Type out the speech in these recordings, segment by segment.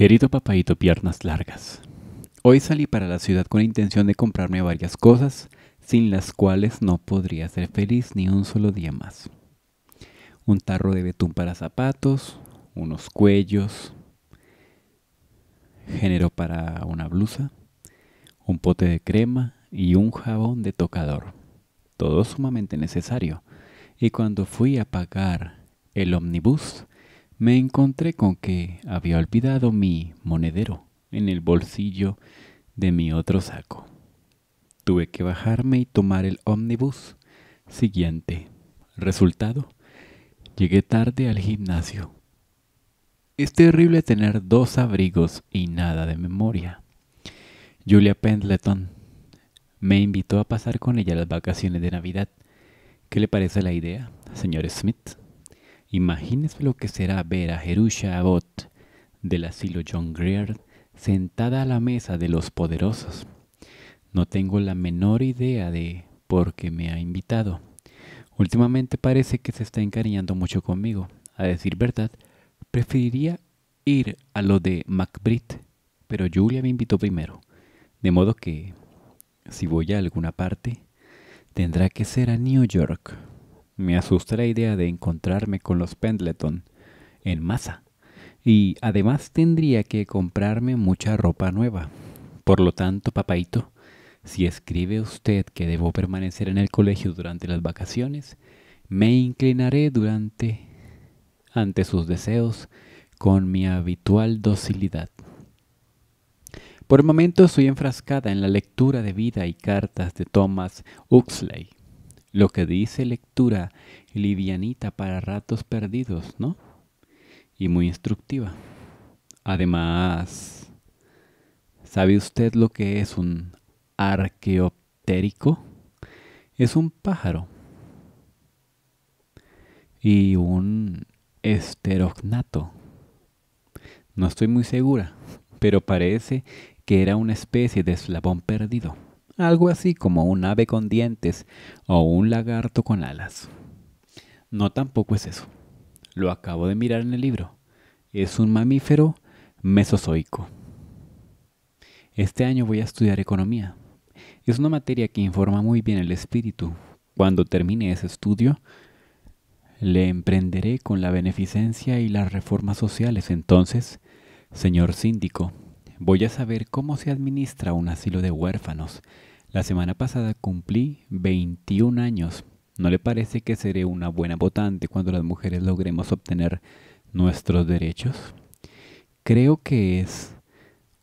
Querido papayito piernas largas, hoy salí para la ciudad con la intención de comprarme varias cosas sin las cuales no podría ser feliz ni un solo día más. Un tarro de betún para zapatos, unos cuellos, género para una blusa, un pote de crema y un jabón de tocador. Todo sumamente necesario. Y cuando fui a pagar el omnibus me encontré con que había olvidado mi monedero en el bolsillo de mi otro saco. Tuve que bajarme y tomar el ómnibus siguiente. Resultado, llegué tarde al gimnasio. Es terrible tener dos abrigos y nada de memoria. Julia Pendleton me invitó a pasar con ella las vacaciones de Navidad. ¿Qué le parece la idea, señor Smith? Imagínese lo que será ver a Jerusha Abbott del asilo John Greer sentada a la mesa de los poderosos. No tengo la menor idea de por qué me ha invitado. Últimamente parece que se está encariñando mucho conmigo. A decir verdad, preferiría ir a lo de McBride, pero Julia me invitó primero. De modo que, si voy a alguna parte, tendrá que ser a New York me asusta la idea de encontrarme con los Pendleton en masa. Y además tendría que comprarme mucha ropa nueva. Por lo tanto, papaito, si escribe usted que debo permanecer en el colegio durante las vacaciones, me inclinaré durante ante sus deseos con mi habitual docilidad. Por el momento estoy enfrascada en la lectura de vida y cartas de Thomas Huxley, lo que dice lectura livianita para ratos perdidos, ¿no? Y muy instructiva. Además, ¿sabe usted lo que es un arqueoptérico? Es un pájaro. Y un esterognato. No estoy muy segura, pero parece que era una especie de eslabón perdido algo así como un ave con dientes o un lagarto con alas. No tampoco es eso. Lo acabo de mirar en el libro. Es un mamífero mesozoico. Este año voy a estudiar economía. Es una materia que informa muy bien el espíritu. Cuando termine ese estudio, le emprenderé con la beneficencia y las reformas sociales. Entonces, señor síndico, voy a saber cómo se administra un asilo de huérfanos la semana pasada cumplí 21 años. ¿No le parece que seré una buena votante cuando las mujeres logremos obtener nuestros derechos? Creo que es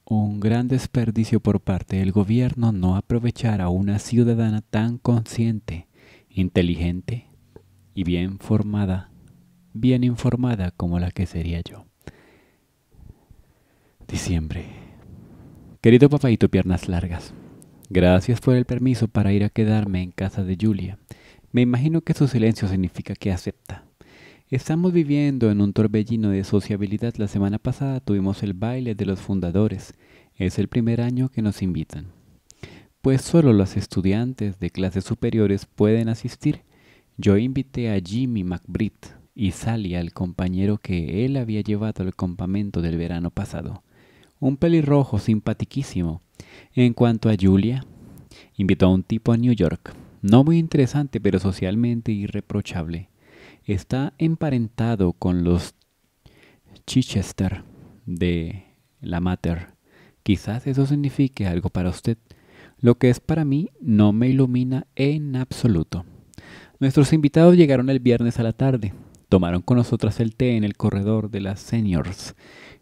un gran desperdicio por parte del gobierno no aprovechar a una ciudadana tan consciente, inteligente y bien formada, bien informada como la que sería yo. Diciembre. Querido papaito, piernas largas. Gracias por el permiso para ir a quedarme en casa de Julia. Me imagino que su silencio significa que acepta. Estamos viviendo en un torbellino de sociabilidad. La semana pasada tuvimos el baile de los fundadores. Es el primer año que nos invitan. Pues solo los estudiantes de clases superiores pueden asistir. Yo invité a Jimmy McBride y Sally al compañero que él había llevado al campamento del verano pasado un pelirrojo simpatiquísimo. En cuanto a Julia, invitó a un tipo a New York, no muy interesante pero socialmente irreprochable. Está emparentado con los Chichester de la Mater. Quizás eso signifique algo para usted. Lo que es para mí no me ilumina en absoluto. Nuestros invitados llegaron el viernes a la tarde. Tomaron con nosotras el té en el corredor de las seniors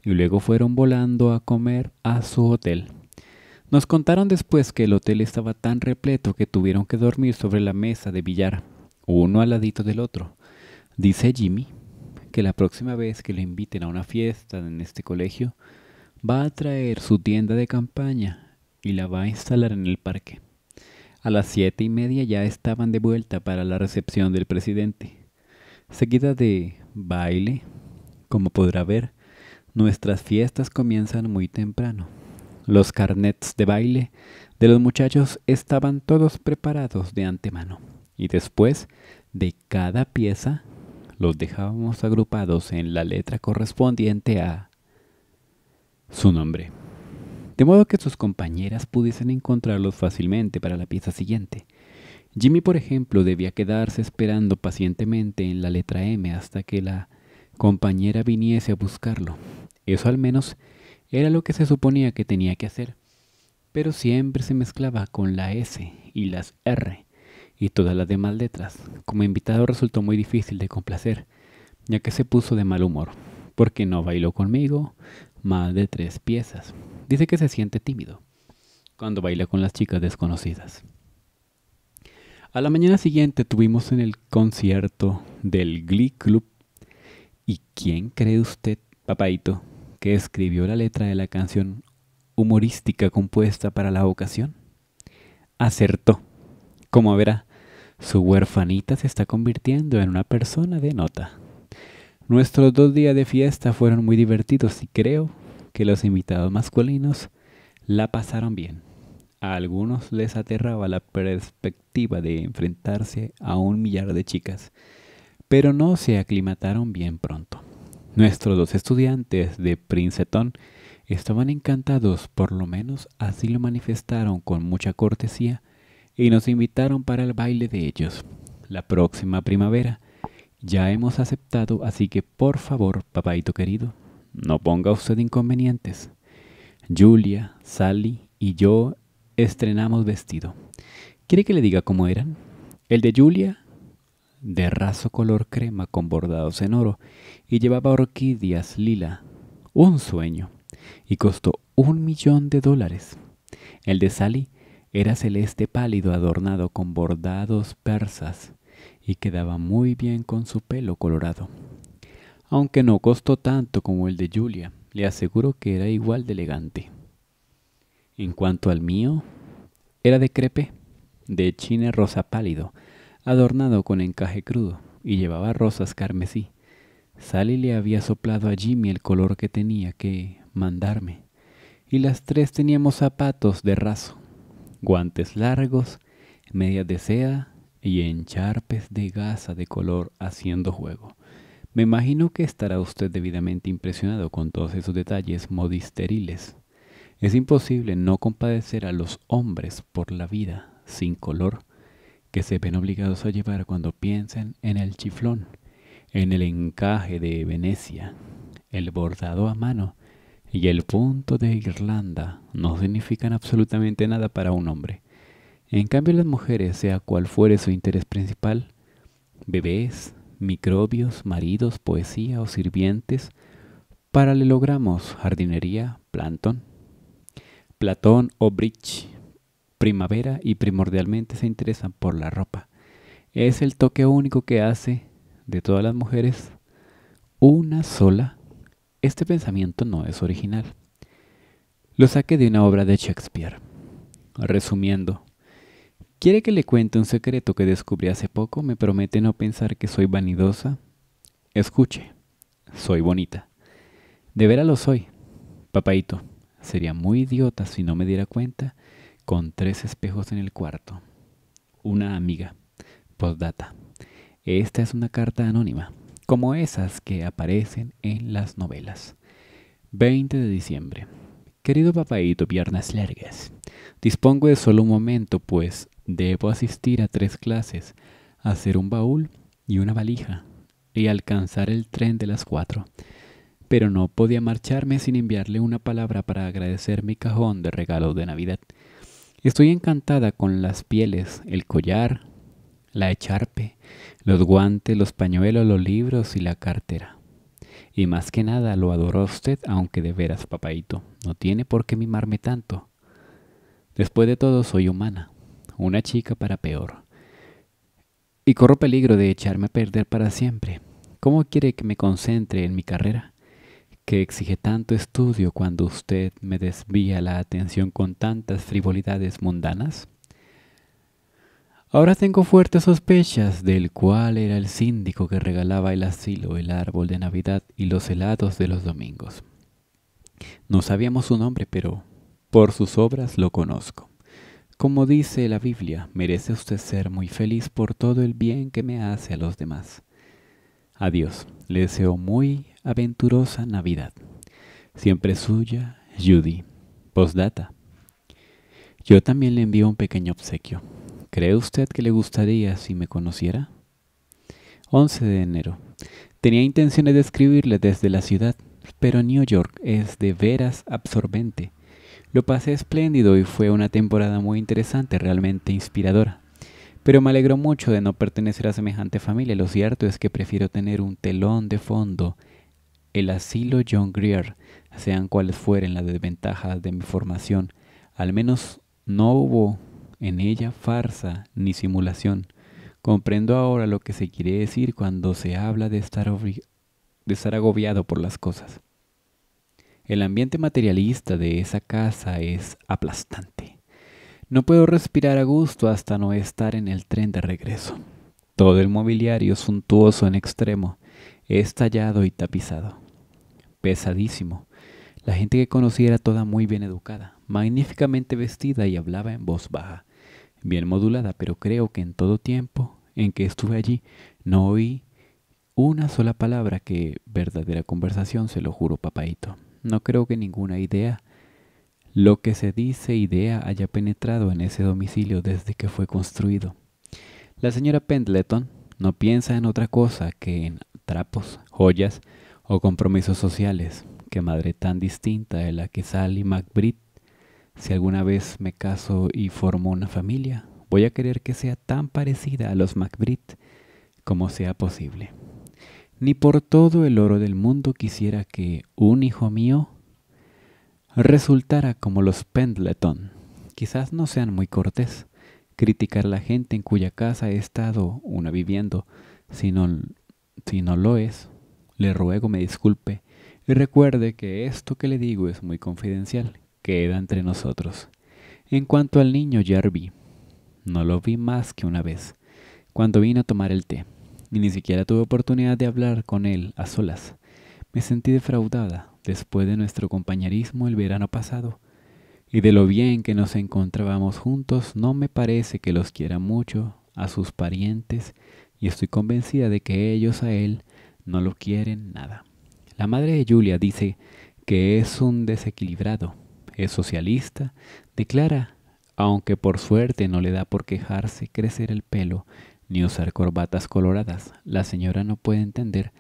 y luego fueron volando a comer a su hotel. Nos contaron después que el hotel estaba tan repleto que tuvieron que dormir sobre la mesa de billar, uno al ladito del otro. Dice Jimmy que la próxima vez que le inviten a una fiesta en este colegio, va a traer su tienda de campaña y la va a instalar en el parque. A las siete y media ya estaban de vuelta para la recepción del presidente, seguida de baile, como podrá ver, Nuestras fiestas comienzan muy temprano. Los carnets de baile de los muchachos estaban todos preparados de antemano y después de cada pieza los dejábamos agrupados en la letra correspondiente a su nombre, de modo que sus compañeras pudiesen encontrarlos fácilmente para la pieza siguiente. Jimmy, por ejemplo, debía quedarse esperando pacientemente en la letra M hasta que la compañera viniese a buscarlo. Eso al menos era lo que se suponía que tenía que hacer, pero siempre se mezclaba con la S y las R y todas las demás letras. Como invitado resultó muy difícil de complacer, ya que se puso de mal humor, porque no bailó conmigo más de tres piezas. Dice que se siente tímido cuando baila con las chicas desconocidas. A la mañana siguiente tuvimos en el concierto del Glee Club. ¿Y quién cree usted, papaito, que escribió la letra de la canción humorística compuesta para la ocasión. Acertó. Como verá, su huerfanita se está convirtiendo en una persona de nota. Nuestros dos días de fiesta fueron muy divertidos y creo que los invitados masculinos la pasaron bien. A algunos les aterraba la perspectiva de enfrentarse a un millar de chicas, pero no se aclimataron bien pronto. Nuestros dos estudiantes de Princeton estaban encantados, por lo menos así lo manifestaron con mucha cortesía, y nos invitaron para el baile de ellos, la próxima primavera. Ya hemos aceptado, así que por favor, papaito querido, no ponga usted inconvenientes. Julia, Sally y yo estrenamos vestido. ¿Quiere que le diga cómo eran? El de Julia de raso color crema con bordados en oro y llevaba orquídeas lila. Un sueño. Y costó un millón de dólares. El de Sally era celeste pálido adornado con bordados persas y quedaba muy bien con su pelo colorado. Aunque no costó tanto como el de Julia, le aseguro que era igual de elegante. En cuanto al mío, era de crepe, de chine rosa pálido, adornado con encaje crudo, y llevaba rosas carmesí. Sally le había soplado a Jimmy el color que tenía que mandarme, y las tres teníamos zapatos de raso, guantes largos, medias de seda y encharpes de gasa de color haciendo juego. Me imagino que estará usted debidamente impresionado con todos esos detalles modisteriles. Es imposible no compadecer a los hombres por la vida sin color que se ven obligados a llevar cuando piensen en el chiflón, en el encaje de Venecia, el bordado a mano y el punto de Irlanda no significan absolutamente nada para un hombre. En cambio las mujeres, sea cual fuere su interés principal, bebés, microbios, maridos, poesía o sirvientes, paralelogramos, jardinería, plantón, Platón o Bridge, primavera y primordialmente se interesan por la ropa. Es el toque único que hace de todas las mujeres una sola. Este pensamiento no es original. Lo saqué de una obra de Shakespeare. Resumiendo, ¿quiere que le cuente un secreto que descubrí hace poco? ¿Me promete no pensar que soy vanidosa? Escuche, soy bonita. De veras lo soy. Papaito, sería muy idiota si no me diera cuenta con tres espejos en el cuarto. Una amiga. Postdata. Esta es una carta anónima, como esas que aparecen en las novelas. 20 de diciembre. Querido tu piernas largas. Dispongo de solo un momento, pues debo asistir a tres clases, hacer un baúl y una valija, y alcanzar el tren de las cuatro. Pero no podía marcharme sin enviarle una palabra para agradecer mi cajón de regalos de Navidad. Estoy encantada con las pieles, el collar, la echarpe, los guantes, los pañuelos, los libros y la cartera. Y más que nada lo adoro usted, aunque de veras, papaito, no tiene por qué mimarme tanto. Después de todo, soy humana, una chica para peor. Y corro peligro de echarme a perder para siempre. ¿Cómo quiere que me concentre en mi carrera? que exige tanto estudio cuando usted me desvía la atención con tantas frivolidades mundanas? Ahora tengo fuertes sospechas del cual era el síndico que regalaba el asilo, el árbol de Navidad y los helados de los domingos. No sabíamos su nombre, pero por sus obras lo conozco. Como dice la Biblia, merece usted ser muy feliz por todo el bien que me hace a los demás. Adiós, le deseo muy Aventurosa Navidad. Siempre suya, Judy. Postdata. Yo también le envío un pequeño obsequio. ¿Cree usted que le gustaría si me conociera? 11 de enero. Tenía intenciones de escribirle desde la ciudad, pero New York es de veras absorbente. Lo pasé espléndido y fue una temporada muy interesante, realmente inspiradora. Pero me alegro mucho de no pertenecer a semejante familia. Lo cierto es que prefiero tener un telón de fondo el asilo John Greer sean cuales fueren las desventajas de mi formación, al menos no hubo en ella farsa ni simulación. Comprendo ahora lo que se quiere decir cuando se habla de estar, de estar agobiado por las cosas. El ambiente materialista de esa casa es aplastante. No puedo respirar a gusto hasta no estar en el tren de regreso. Todo el mobiliario suntuoso en extremo es tallado y tapizado pesadísimo. La gente que conocí era toda muy bien educada, magníficamente vestida y hablaba en voz baja, bien modulada, pero creo que en todo tiempo en que estuve allí no oí una sola palabra que verdadera conversación, se lo juro, papaito. No creo que ninguna idea, lo que se dice idea, haya penetrado en ese domicilio desde que fue construido. La señora Pendleton no piensa en otra cosa que en trapos, joyas, o compromisos sociales. Qué madre tan distinta de la que Sally McBride. Si alguna vez me caso y formo una familia, voy a querer que sea tan parecida a los McBride como sea posible. Ni por todo el oro del mundo quisiera que un hijo mío resultara como los Pendleton. Quizás no sean muy cortés criticar la gente en cuya casa he estado una viviendo, sino si no lo es, le ruego me disculpe y recuerde que esto que le digo es muy confidencial, queda entre nosotros. En cuanto al niño Jarvi no lo vi más que una vez, cuando vine a tomar el té, y ni siquiera tuve oportunidad de hablar con él a solas. Me sentí defraudada después de nuestro compañerismo el verano pasado, y de lo bien que nos encontrábamos juntos, no me parece que los quiera mucho a sus parientes, y estoy convencida de que ellos a él no lo quieren nada. La madre de Julia dice que es un desequilibrado, es socialista, declara, aunque por suerte no le da por quejarse crecer el pelo ni usar corbatas coloradas, la señora no puede entender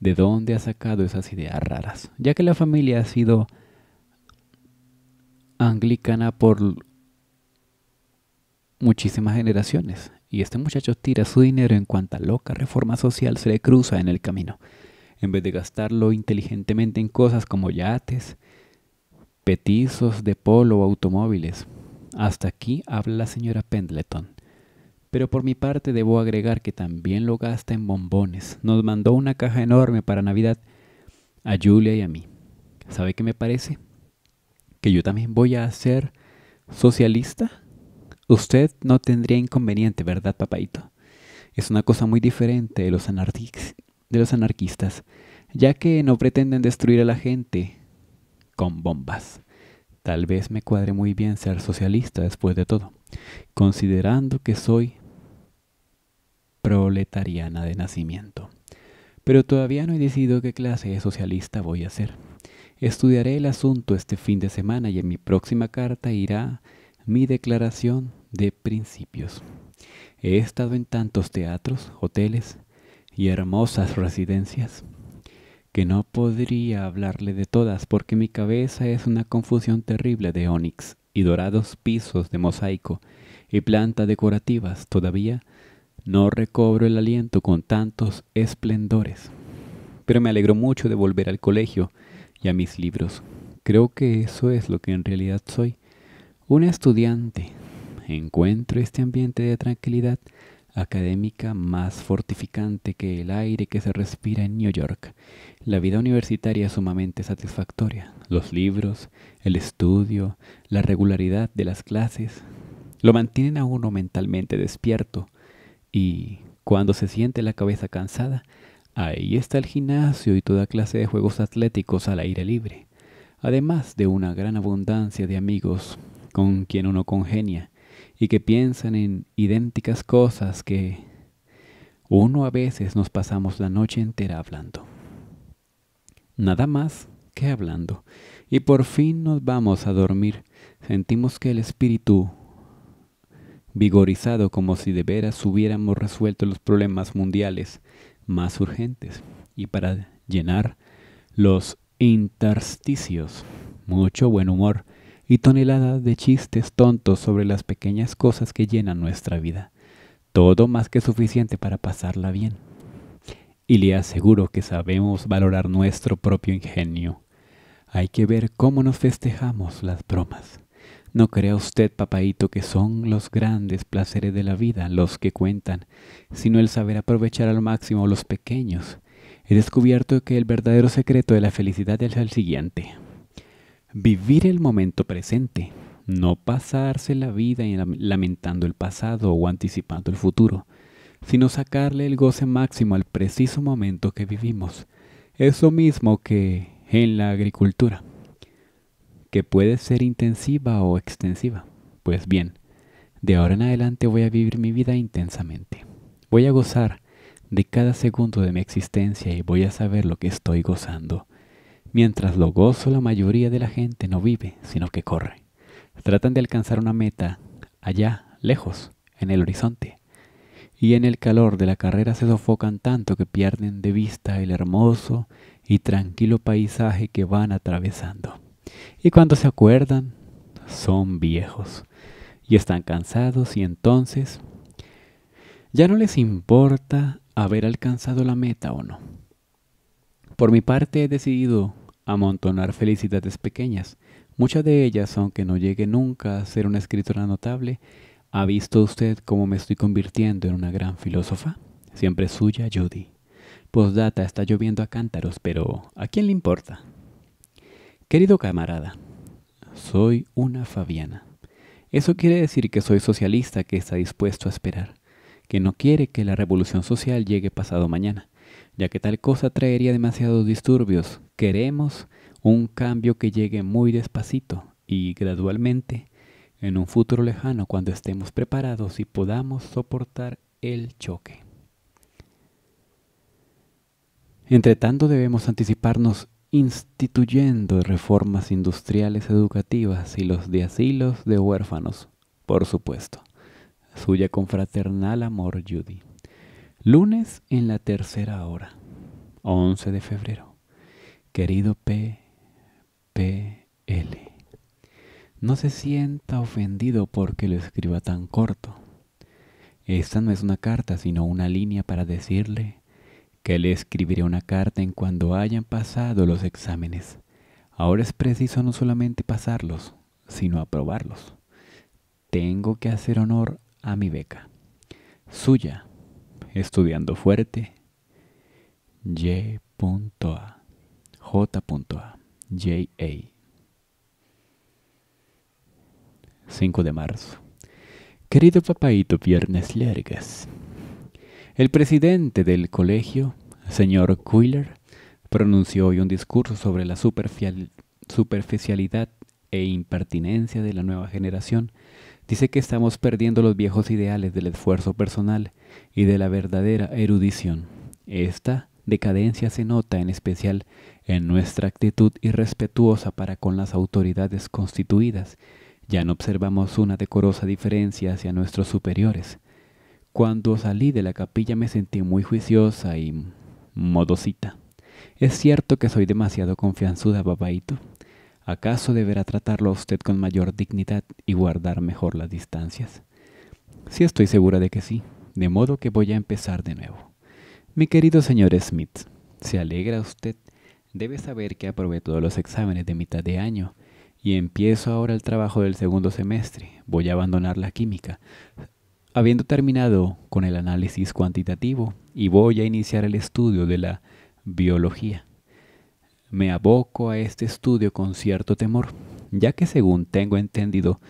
de dónde ha sacado esas ideas raras, ya que la familia ha sido anglicana por muchísimas generaciones. Y este muchacho tira su dinero en cuanta loca reforma social se le cruza en el camino, en vez de gastarlo inteligentemente en cosas como yates, petizos de polo o automóviles. Hasta aquí habla la señora Pendleton. Pero por mi parte debo agregar que también lo gasta en bombones. Nos mandó una caja enorme para Navidad a Julia y a mí. ¿Sabe qué me parece? Que yo también voy a ser socialista Usted no tendría inconveniente, ¿verdad, papaito? Es una cosa muy diferente de los, de los anarquistas, ya que no pretenden destruir a la gente con bombas. Tal vez me cuadre muy bien ser socialista después de todo, considerando que soy proletariana de nacimiento. Pero todavía no he decidido qué clase de socialista voy a ser. Estudiaré el asunto este fin de semana y en mi próxima carta irá mi declaración de principios. He estado en tantos teatros, hoteles y hermosas residencias que no podría hablarle de todas porque mi cabeza es una confusión terrible de ónix y dorados pisos de mosaico y plantas decorativas. Todavía no recobro el aliento con tantos esplendores. Pero me alegro mucho de volver al colegio y a mis libros. Creo que eso es lo que en realidad soy. Un estudiante encuentro este ambiente de tranquilidad académica más fortificante que el aire que se respira en New York. La vida universitaria es sumamente satisfactoria. Los libros, el estudio, la regularidad de las clases, lo mantienen a uno mentalmente despierto. Y cuando se siente la cabeza cansada, ahí está el gimnasio y toda clase de juegos atléticos al aire libre. Además de una gran abundancia de amigos con quien uno congenia y que piensan en idénticas cosas que uno a veces nos pasamos la noche entera hablando. Nada más que hablando. Y por fin nos vamos a dormir. Sentimos que el espíritu, vigorizado como si de veras hubiéramos resuelto los problemas mundiales más urgentes. Y para llenar los intersticios, mucho buen humor y toneladas de chistes tontos sobre las pequeñas cosas que llenan nuestra vida. Todo más que suficiente para pasarla bien. Y le aseguro que sabemos valorar nuestro propio ingenio. Hay que ver cómo nos festejamos las bromas. No crea usted, papaito, que son los grandes placeres de la vida los que cuentan, sino el saber aprovechar al máximo los pequeños. He descubierto que el verdadero secreto de la felicidad es el siguiente. Vivir el momento presente, no pasarse la vida lamentando el pasado o anticipando el futuro, sino sacarle el goce máximo al preciso momento que vivimos. Eso mismo que en la agricultura, que puede ser intensiva o extensiva. Pues bien, de ahora en adelante voy a vivir mi vida intensamente. Voy a gozar de cada segundo de mi existencia y voy a saber lo que estoy gozando. Mientras lo gozo, la mayoría de la gente no vive, sino que corre. Tratan de alcanzar una meta allá, lejos, en el horizonte. Y en el calor de la carrera se sofocan tanto que pierden de vista el hermoso y tranquilo paisaje que van atravesando. Y cuando se acuerdan, son viejos y están cansados y entonces ya no les importa haber alcanzado la meta o no por mi parte he decidido amontonar felicidades pequeñas. Muchas de ellas, aunque no llegue nunca a ser una escritora notable, ¿ha visto usted cómo me estoy convirtiendo en una gran filósofa? Siempre suya, Judy. Postdata está lloviendo a cántaros, pero ¿a quién le importa? Querido camarada, soy una Fabiana. Eso quiere decir que soy socialista que está dispuesto a esperar, que no quiere que la revolución social llegue pasado mañana, ya que tal cosa traería demasiados disturbios. Queremos un cambio que llegue muy despacito y gradualmente en un futuro lejano cuando estemos preparados y podamos soportar el choque. Entretanto debemos anticiparnos instituyendo reformas industriales educativas y los de asilos de huérfanos, por supuesto. Suya confraternal amor, Judy. Lunes en la tercera hora, 11 de febrero. Querido P. P. L. No se sienta ofendido porque lo escriba tan corto. Esta no es una carta, sino una línea para decirle que le escribiré una carta en cuando hayan pasado los exámenes. Ahora es preciso no solamente pasarlos, sino aprobarlos. Tengo que hacer honor a mi beca. Suya estudiando fuerte. J.A. J.A. J.A. 5 de marzo. Querido papaito, Viernes largas. El presidente del colegio, señor Quiller, pronunció hoy un discurso sobre la superficialidad e impertinencia de la nueva generación dice que estamos perdiendo los viejos ideales del esfuerzo personal y de la verdadera erudición. Esta decadencia se nota en especial en nuestra actitud irrespetuosa para con las autoridades constituidas. Ya no observamos una decorosa diferencia hacia nuestros superiores. Cuando salí de la capilla me sentí muy juiciosa y modosita. Es cierto que soy demasiado confianzuda, babaito, ¿Acaso deberá tratarlo a usted con mayor dignidad y guardar mejor las distancias? Sí estoy segura de que sí, de modo que voy a empezar de nuevo. Mi querido señor Smith, ¿se alegra usted? Debe saber que aprobé todos los exámenes de mitad de año y empiezo ahora el trabajo del segundo semestre. Voy a abandonar la química, habiendo terminado con el análisis cuantitativo, y voy a iniciar el estudio de la biología me aboco a este estudio con cierto temor, ya que según tengo entendido,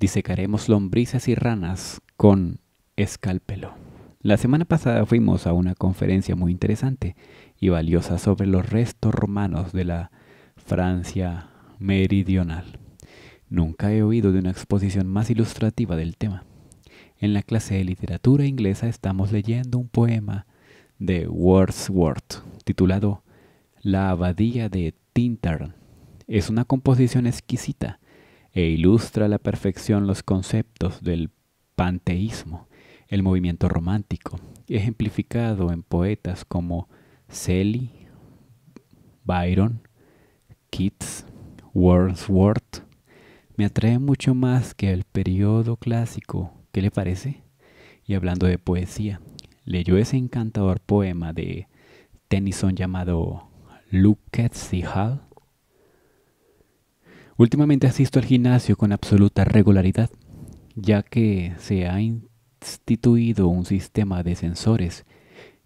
disecaremos lombrices y ranas con escalpelo. La semana pasada fuimos a una conferencia muy interesante y valiosa sobre los restos romanos de la Francia meridional. Nunca he oído de una exposición más ilustrativa del tema. En la clase de literatura inglesa estamos leyendo un poema de Wordsworth titulado la abadía de Tintern es una composición exquisita e ilustra a la perfección los conceptos del panteísmo, el movimiento romántico, ejemplificado en poetas como Shelley, Byron, Keats, Wordsworth. Me atrae mucho más que el periodo clásico, ¿qué le parece? Y hablando de poesía, leyó ese encantador poema de Tennyson llamado Hall. Últimamente asisto al gimnasio con absoluta regularidad, ya que se ha instituido un sistema de sensores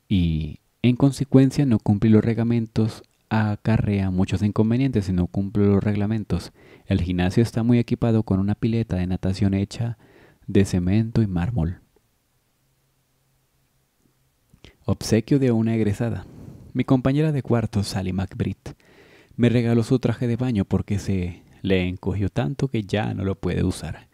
y, en consecuencia, no cumplir los reglamentos acarrea muchos inconvenientes si no cumple los reglamentos. El gimnasio está muy equipado con una pileta de natación hecha de cemento y mármol. Obsequio de una egresada mi compañera de cuarto, Sally McBride, me regaló su traje de baño porque se le encogió tanto que ya no lo puede usar.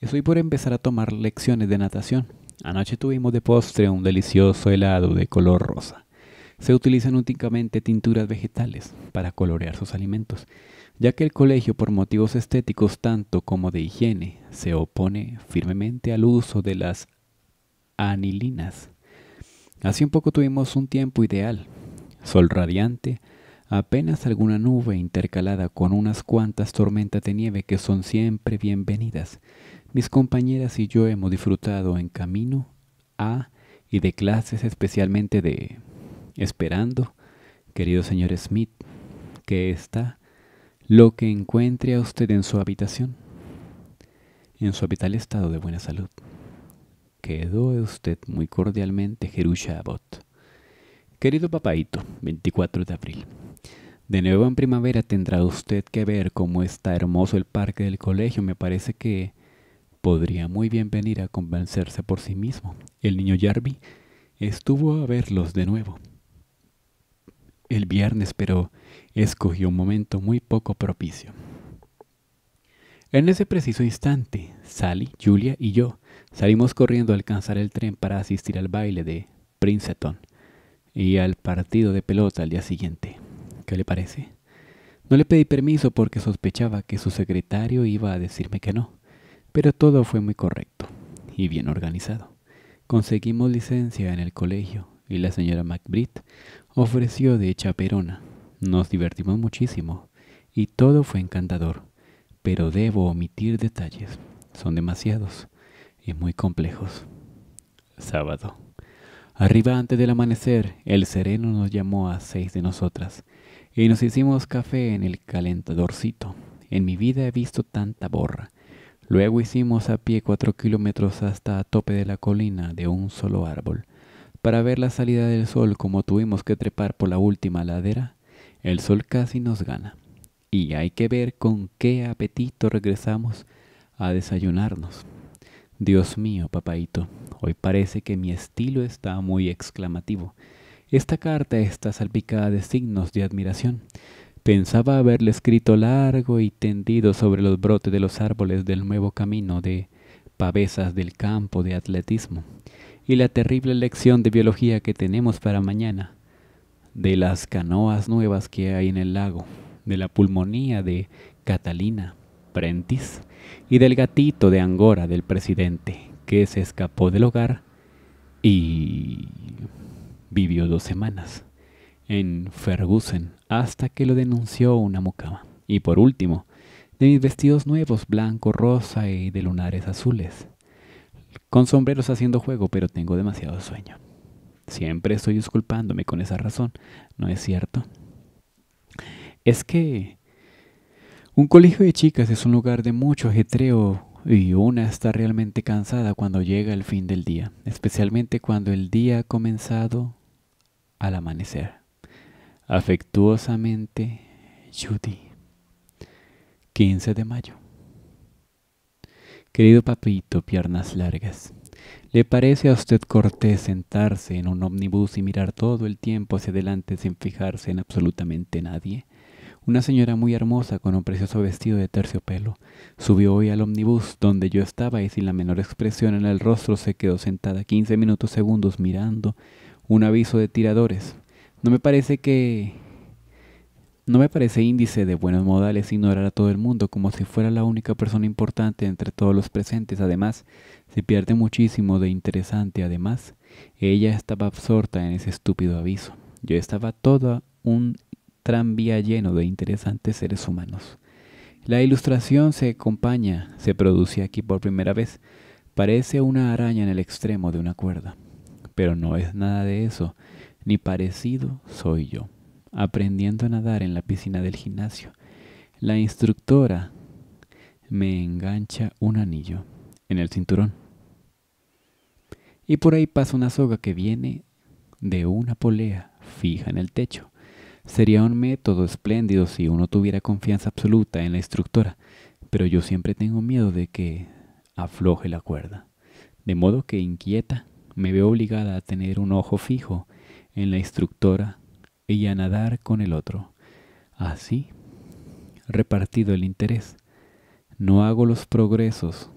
Estoy por empezar a tomar lecciones de natación. Anoche tuvimos de postre un delicioso helado de color rosa. Se utilizan únicamente tinturas vegetales para colorear sus alimentos, ya que el colegio por motivos estéticos tanto como de higiene se opone firmemente al uso de las anilinas. Hace un poco tuvimos un tiempo ideal Sol radiante, apenas alguna nube intercalada con unas cuantas tormentas de nieve que son siempre bienvenidas. Mis compañeras y yo hemos disfrutado en camino a y de clases especialmente de esperando, querido señor Smith, que está lo que encuentre a usted en su habitación, en su habitual estado de buena salud. Quedó usted muy cordialmente Jerusha Abbott. Querido papaito, 24 de abril. De nuevo en primavera tendrá usted que ver cómo está hermoso el parque del colegio. Me parece que podría muy bien venir a convencerse por sí mismo. El niño Jarby estuvo a verlos de nuevo el viernes, pero escogió un momento muy poco propicio. En ese preciso instante, Sally, Julia y yo salimos corriendo a alcanzar el tren para asistir al baile de Princeton y al partido de pelota al día siguiente. ¿Qué le parece? No le pedí permiso porque sospechaba que su secretario iba a decirme que no, pero todo fue muy correcto y bien organizado. Conseguimos licencia en el colegio y la señora McBride ofreció de chaperona. Nos divertimos muchísimo y todo fue encantador, pero debo omitir detalles. Son demasiados y muy complejos. Sábado. Arriba antes del amanecer, el sereno nos llamó a seis de nosotras y nos hicimos café en el calentadorcito. En mi vida he visto tanta borra. Luego hicimos a pie cuatro kilómetros hasta a tope de la colina de un solo árbol. Para ver la salida del sol como tuvimos que trepar por la última ladera, el sol casi nos gana. Y hay que ver con qué apetito regresamos a desayunarnos. Dios mío, papaito, hoy parece que mi estilo está muy exclamativo. Esta carta está salpicada de signos de admiración. Pensaba haberle escrito largo y tendido sobre los brotes de los árboles del nuevo camino de pavesas del campo de atletismo y la terrible lección de biología que tenemos para mañana, de las canoas nuevas que hay en el lago, de la pulmonía de Catalina, y del gatito de Angora del presidente, que se escapó del hogar y vivió dos semanas en Ferguson hasta que lo denunció una mucama. Y por último, de mis vestidos nuevos, blanco, rosa y de lunares azules. Con sombreros haciendo juego, pero tengo demasiado sueño. Siempre estoy disculpándome con esa razón, ¿no es cierto? Es que un colegio de chicas es un lugar de mucho ajetreo y una está realmente cansada cuando llega el fin del día, especialmente cuando el día ha comenzado al amanecer. Afectuosamente, Judy. 15 de mayo. Querido papito, piernas largas, ¿le parece a usted cortés sentarse en un ómnibus y mirar todo el tiempo hacia adelante sin fijarse en absolutamente nadie? Una señora muy hermosa con un precioso vestido de terciopelo subió hoy al ómnibus donde yo estaba y sin la menor expresión en el rostro se quedó sentada 15 minutos segundos mirando un aviso de tiradores. No me parece que... No me parece índice de buenos modales ignorar a todo el mundo como si fuera la única persona importante entre todos los presentes. Además, se pierde muchísimo de interesante. Además, ella estaba absorta en ese estúpido aviso. Yo estaba toda un tranvía lleno de interesantes seres humanos. La ilustración se acompaña, se produce aquí por primera vez. Parece una araña en el extremo de una cuerda. Pero no es nada de eso, ni parecido soy yo, aprendiendo a nadar en la piscina del gimnasio. La instructora me engancha un anillo en el cinturón. Y por ahí pasa una soga que viene de una polea fija en el techo. Sería un método espléndido si uno tuviera confianza absoluta en la instructora, pero yo siempre tengo miedo de que afloje la cuerda. De modo que inquieta, me veo obligada a tener un ojo fijo en la instructora y a nadar con el otro. Así, repartido el interés, no hago los progresos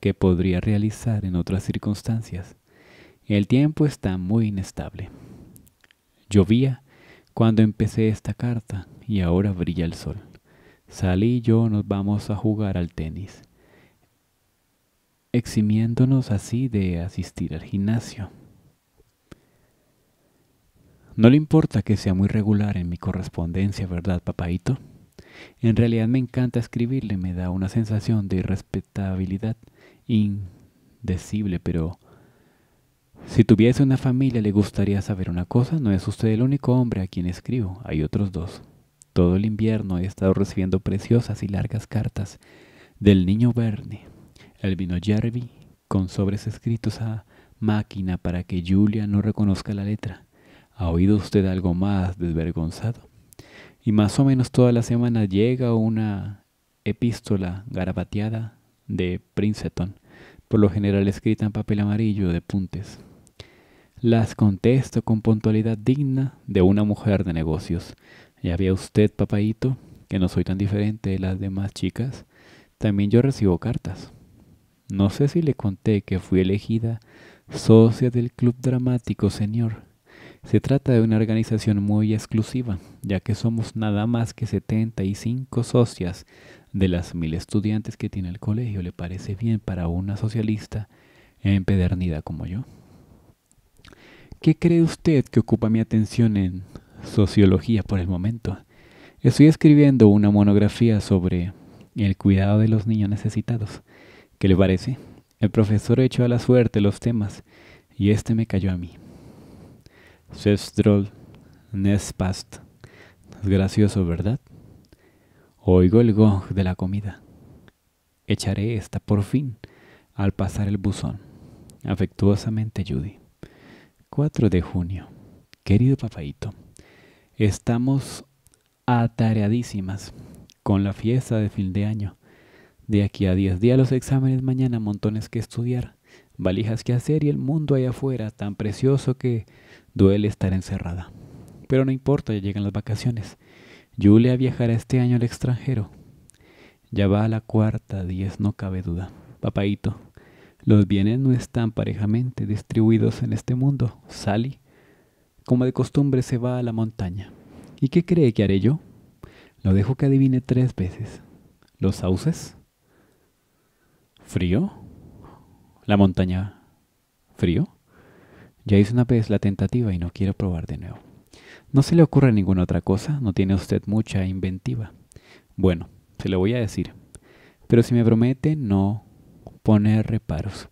que podría realizar en otras circunstancias. El tiempo está muy inestable. Llovía cuando empecé esta carta y ahora brilla el sol. Salí y yo nos vamos a jugar al tenis, eximiéndonos así de asistir al gimnasio. No le importa que sea muy regular en mi correspondencia, ¿verdad, papaito? En realidad me encanta escribirle, me da una sensación de irrespetabilidad indecible, pero si tuviese una familia le gustaría saber una cosa, no es usted el único hombre a quien escribo, hay otros dos. Todo el invierno he estado recibiendo preciosas y largas cartas del niño Verne, el vino Yerby, con sobres escritos a máquina para que Julia no reconozca la letra. ¿Ha oído usted algo más desvergonzado? Y más o menos toda la semana llega una epístola garabateada de Princeton, por lo general escrita en papel amarillo de puntes las contesto con puntualidad digna de una mujer de negocios. Ya ve usted, papaíto que no soy tan diferente de las demás chicas. También yo recibo cartas. No sé si le conté que fui elegida socia del Club Dramático, señor. Se trata de una organización muy exclusiva, ya que somos nada más que 75 socias de las mil estudiantes que tiene el colegio. ¿Le parece bien para una socialista empedernida como yo? ¿Qué cree usted que ocupa mi atención en sociología por el momento? Estoy escribiendo una monografía sobre el cuidado de los niños necesitados. ¿Qué le parece? El profesor echó a la suerte los temas y este me cayó a mí. Sestrol Nespast. Es gracioso, ¿verdad? Oigo el gong de la comida. Echaré esta por fin al pasar el buzón. Afectuosamente, Judy. 4 de junio. Querido papaito, estamos atareadísimas con la fiesta de fin de año. De aquí a 10 días los exámenes, mañana montones que estudiar, valijas que hacer y el mundo allá afuera tan precioso que duele estar encerrada. Pero no importa, ya llegan las vacaciones. Julia viajará este año al extranjero. Ya va a la cuarta, 10, no cabe duda. Papaito, los bienes no están parejamente distribuidos en este mundo. Sally, como de costumbre, se va a la montaña. ¿Y qué cree que haré yo? Lo dejo que adivine tres veces. ¿Los sauces? ¿Frío? ¿La montaña? ¿Frío? Ya hice una vez la tentativa y no quiero probar de nuevo. No se le ocurre ninguna otra cosa, no tiene usted mucha inventiva. Bueno, se lo voy a decir. Pero si me promete no poner reparos.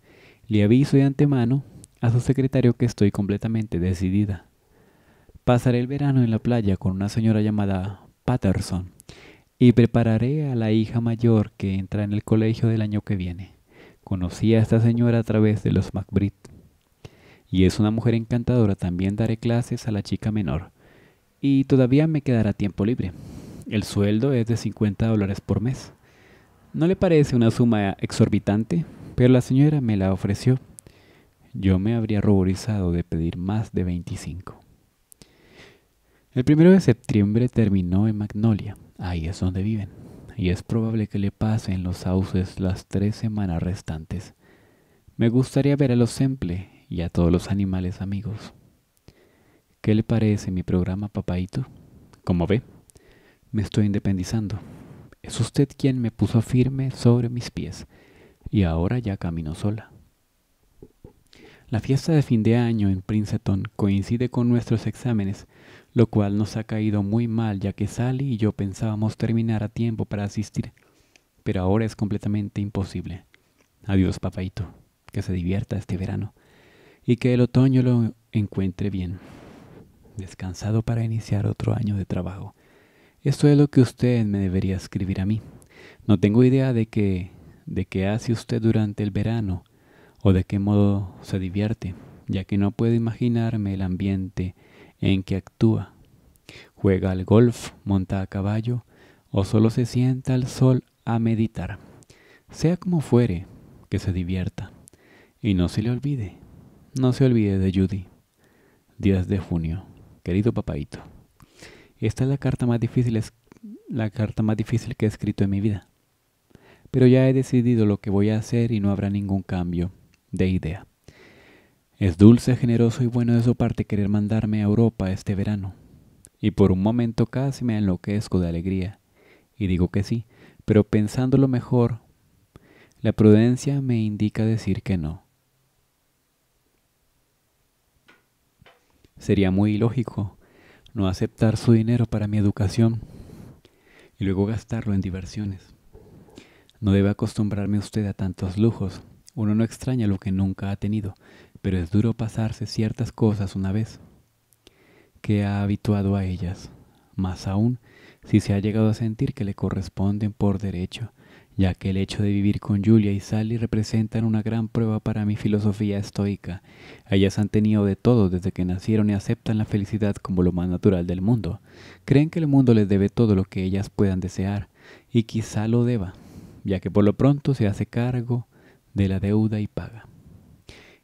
Le aviso de antemano a su secretario que estoy completamente decidida. Pasaré el verano en la playa con una señora llamada Patterson y prepararé a la hija mayor que entra en el colegio del año que viene. Conocí a esta señora a través de los macbride Y es una mujer encantadora. También daré clases a la chica menor. Y todavía me quedará tiempo libre. El sueldo es de 50 dólares por mes. No le parece una suma exorbitante, pero la señora me la ofreció. Yo me habría ruborizado de pedir más de 25. El primero de septiembre terminó en Magnolia. Ahí es donde viven. Y es probable que le pasen los sauces las tres semanas restantes. Me gustaría ver a los Semple y a todos los animales amigos. ¿Qué le parece mi programa, papaito? Como ve, me estoy independizando. Es usted quien me puso firme sobre mis pies, y ahora ya camino sola. La fiesta de fin de año en Princeton coincide con nuestros exámenes, lo cual nos ha caído muy mal ya que Sally y yo pensábamos terminar a tiempo para asistir, pero ahora es completamente imposible. Adiós, papaito, que se divierta este verano y que el otoño lo encuentre bien, descansado para iniciar otro año de trabajo esto es lo que usted me debería escribir a mí. No tengo idea de qué de qué hace usted durante el verano o de qué modo se divierte, ya que no puedo imaginarme el ambiente en que actúa. Juega al golf, monta a caballo o solo se sienta al sol a meditar. Sea como fuere, que se divierta. Y no se le olvide, no se olvide de Judy. 10 de junio. Querido papaito. Esta es la carta más difícil, es la carta más difícil que he escrito en mi vida. Pero ya he decidido lo que voy a hacer y no habrá ningún cambio de idea. Es dulce, generoso y bueno de su parte querer mandarme a Europa este verano. Y por un momento casi me enloquezco de alegría. Y digo que sí, pero pensándolo mejor, la prudencia me indica decir que no. Sería muy ilógico no aceptar su dinero para mi educación y luego gastarlo en diversiones. No debe acostumbrarme usted a tantos lujos. Uno no extraña lo que nunca ha tenido, pero es duro pasarse ciertas cosas una vez que ha habituado a ellas, más aún si se ha llegado a sentir que le corresponden por derecho ya que el hecho de vivir con Julia y Sally representan una gran prueba para mi filosofía estoica. Ellas han tenido de todo desde que nacieron y aceptan la felicidad como lo más natural del mundo. Creen que el mundo les debe todo lo que ellas puedan desear, y quizá lo deba, ya que por lo pronto se hace cargo de la deuda y paga.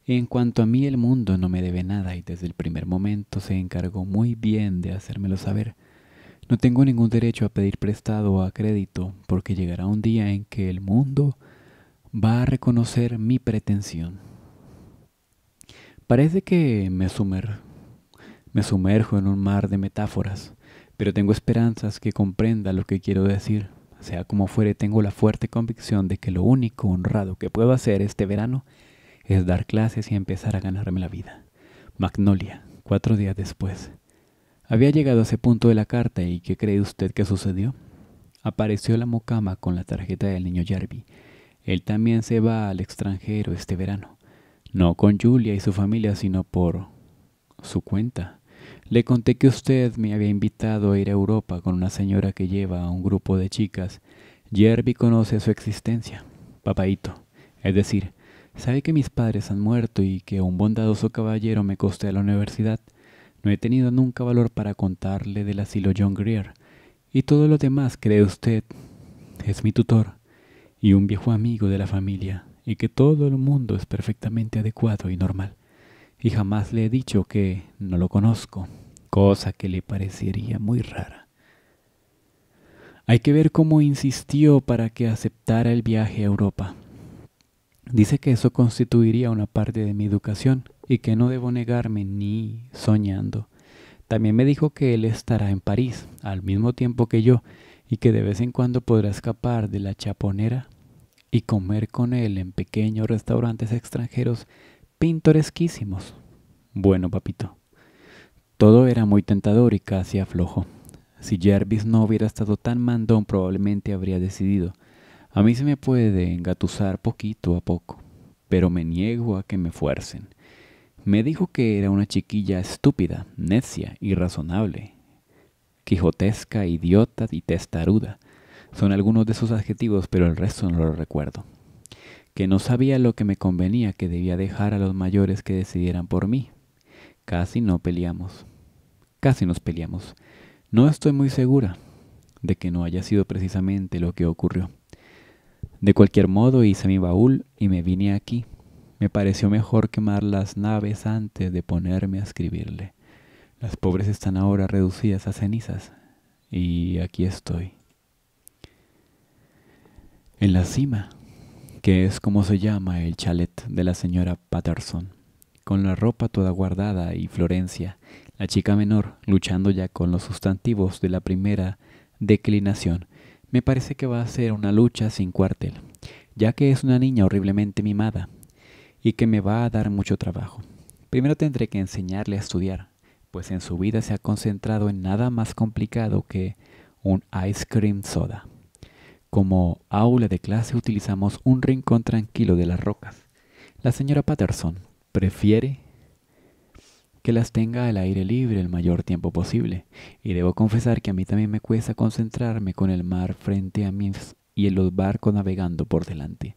En cuanto a mí, el mundo no me debe nada y desde el primer momento se encargó muy bien de hacérmelo saber. No tengo ningún derecho a pedir prestado o a crédito porque llegará un día en que el mundo va a reconocer mi pretensión. Parece que me, me sumerjo en un mar de metáforas, pero tengo esperanzas que comprenda lo que quiero decir. Sea como fuere, tengo la fuerte convicción de que lo único honrado que puedo hacer este verano es dar clases y empezar a ganarme la vida. Magnolia, cuatro días después. Había llegado a ese punto de la carta y ¿qué cree usted que sucedió? Apareció la mocama con la tarjeta del niño Yerby. Él también se va al extranjero este verano. No con Julia y su familia, sino por su cuenta. Le conté que usted me había invitado a ir a Europa con una señora que lleva a un grupo de chicas. Jerby conoce su existencia, papaito. Es decir, sabe que mis padres han muerto y que un bondadoso caballero me costó la universidad. No he tenido nunca valor para contarle del asilo John Greer. Y todo lo demás, cree usted, es mi tutor y un viejo amigo de la familia, y que todo el mundo es perfectamente adecuado y normal. Y jamás le he dicho que no lo conozco, cosa que le parecería muy rara. Hay que ver cómo insistió para que aceptara el viaje a Europa. Dice que eso constituiría una parte de mi educación y que no debo negarme ni soñando. También me dijo que él estará en París al mismo tiempo que yo y que de vez en cuando podrá escapar de la chaponera y comer con él en pequeños restaurantes extranjeros pintoresquísimos. Bueno, papito. Todo era muy tentador y casi aflojo. Si Jervis no hubiera estado tan mandón, probablemente habría decidido. A mí se me puede engatusar poquito a poco, pero me niego a que me fuercen. Me dijo que era una chiquilla estúpida, necia, irrazonable, quijotesca, idiota y testaruda. Son algunos de sus adjetivos, pero el resto no lo recuerdo. Que no sabía lo que me convenía, que debía dejar a los mayores que decidieran por mí. Casi no peleamos. Casi nos peleamos. No estoy muy segura de que no haya sido precisamente lo que ocurrió. De cualquier modo hice mi baúl y me vine aquí. Me pareció mejor quemar las naves antes de ponerme a escribirle. Las pobres están ahora reducidas a cenizas. Y aquí estoy. En la cima, que es como se llama el chalet de la señora Patterson, con la ropa toda guardada y Florencia, la chica menor, luchando ya con los sustantivos de la primera declinación. Me parece que va a ser una lucha sin cuartel, ya que es una niña horriblemente mimada, y que me va a dar mucho trabajo. Primero tendré que enseñarle a estudiar, pues en su vida se ha concentrado en nada más complicado que un ice cream soda. Como aula de clase utilizamos un rincón tranquilo de las rocas. La señora Patterson prefiere que las tenga al aire libre el mayor tiempo posible, y debo confesar que a mí también me cuesta concentrarme con el mar frente a mí y en los barcos navegando por delante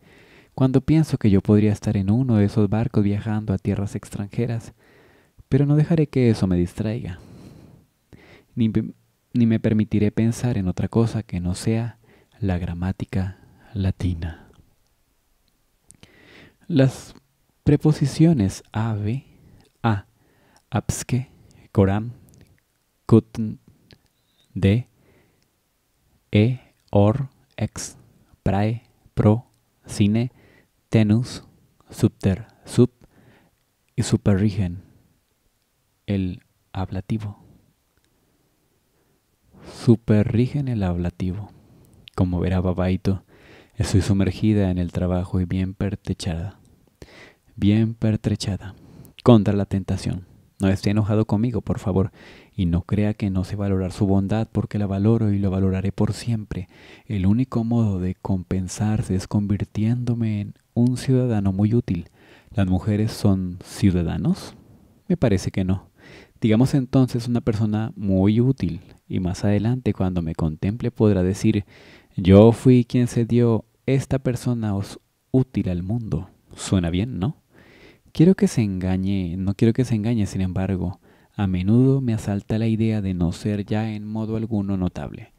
cuando pienso que yo podría estar en uno de esos barcos viajando a tierras extranjeras, pero no dejaré que eso me distraiga. Ni, me permitiré pensar en otra cosa que no sea la gramática latina. Las preposiciones ave, a, absque, coram, cutn, de, e, or, ex, prae, pro, cine, tenus, subter, sub y superrigen, el ablativo. Superrigen el ablativo. Como verá Babaito, estoy sumergida en el trabajo y bien pertrechada, bien pertrechada contra la tentación. No esté enojado conmigo, por favor, y no crea que no sé valorar su bondad porque la valoro y lo valoraré por siempre. El único modo de compensarse es convirtiéndome en un ciudadano muy útil. ¿Las mujeres son ciudadanos? Me parece que no. Digamos entonces una persona muy útil, y más adelante cuando me contemple podrá decir, yo fui quien se dio esta persona útil al mundo. Suena bien, ¿no? Quiero que se engañe, no quiero que se engañe, sin embargo, a menudo me asalta la idea de no ser ya en modo alguno notable.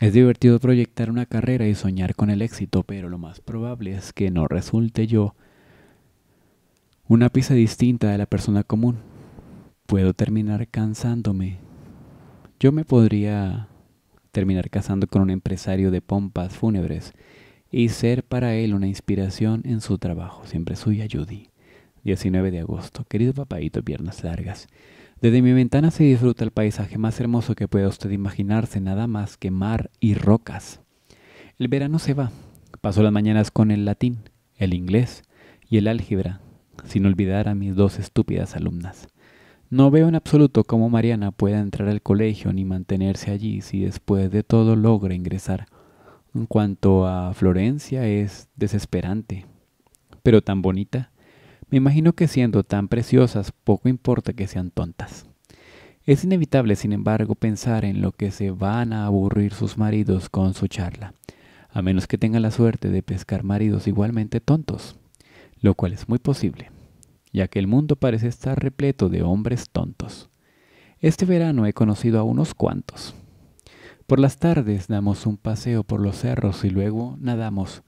Es divertido proyectar una carrera y soñar con el éxito, pero lo más probable es que no resulte yo una pieza distinta de la persona común. Puedo terminar cansándome. Yo me podría terminar casando con un empresario de pompas fúnebres y ser para él una inspiración en su trabajo, siempre suya Judy. 19 de agosto. Querido papaito, piernas largas. Desde mi ventana se disfruta el paisaje más hermoso que pueda usted imaginarse, nada más que mar y rocas. El verano se va. Paso las mañanas con el latín, el inglés y el álgebra, sin olvidar a mis dos estúpidas alumnas. No veo en absoluto cómo Mariana pueda entrar al colegio ni mantenerse allí si después de todo logra ingresar. En cuanto a Florencia es desesperante, pero tan bonita imagino que siendo tan preciosas, poco importa que sean tontas. Es inevitable, sin embargo, pensar en lo que se van a aburrir sus maridos con su charla, a menos que tengan la suerte de pescar maridos igualmente tontos, lo cual es muy posible, ya que el mundo parece estar repleto de hombres tontos. Este verano he conocido a unos cuantos. Por las tardes damos un paseo por los cerros y luego nadamos.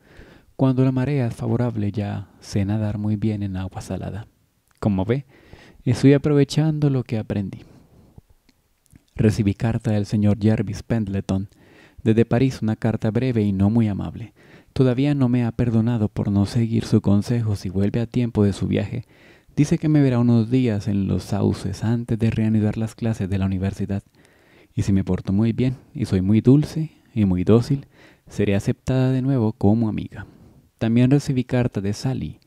Cuando la marea es favorable ya sé nadar muy bien en agua salada. Como ve, estoy aprovechando lo que aprendí. Recibí carta del señor Jervis Pendleton. Desde París una carta breve y no muy amable. Todavía no me ha perdonado por no seguir su consejo si vuelve a tiempo de su viaje. Dice que me verá unos días en los sauces antes de reanudar las clases de la universidad. Y si me porto muy bien y soy muy dulce y muy dócil, seré aceptada de nuevo como amiga. También recibí carta de Sally,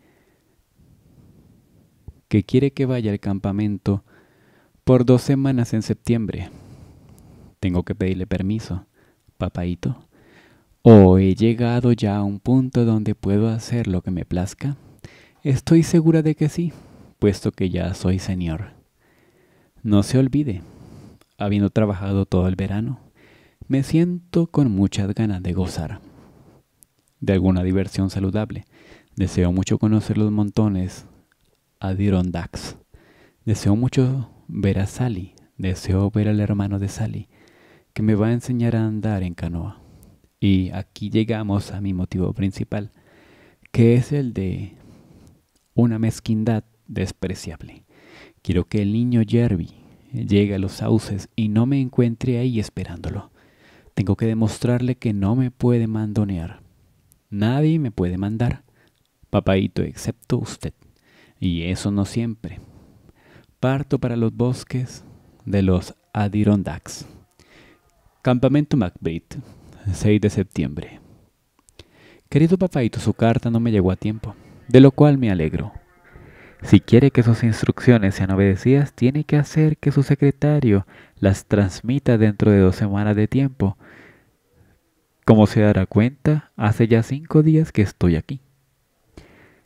que quiere que vaya al campamento por dos semanas en septiembre. Tengo que pedirle permiso, papaito. ¿O he llegado ya a un punto donde puedo hacer lo que me plazca? Estoy segura de que sí, puesto que ya soy señor. No se olvide, habiendo trabajado todo el verano, me siento con muchas ganas de gozar de alguna diversión saludable. Deseo mucho conocer los montones Adirondacks. Deseo mucho ver a Sally. Deseo ver al hermano de Sally, que me va a enseñar a andar en canoa. Y aquí llegamos a mi motivo principal, que es el de una mezquindad despreciable. Quiero que el niño Jerby llegue a los sauces y no me encuentre ahí esperándolo. Tengo que demostrarle que no me puede mandonear. Nadie me puede mandar, papaito, excepto usted. Y eso no siempre. Parto para los bosques de los Adirondacks. Campamento Macbeth, 6 de septiembre. Querido papaito, su carta no me llegó a tiempo, de lo cual me alegro. Si quiere que sus instrucciones sean obedecidas, tiene que hacer que su secretario las transmita dentro de dos semanas de tiempo como se dará cuenta, hace ya cinco días que estoy aquí.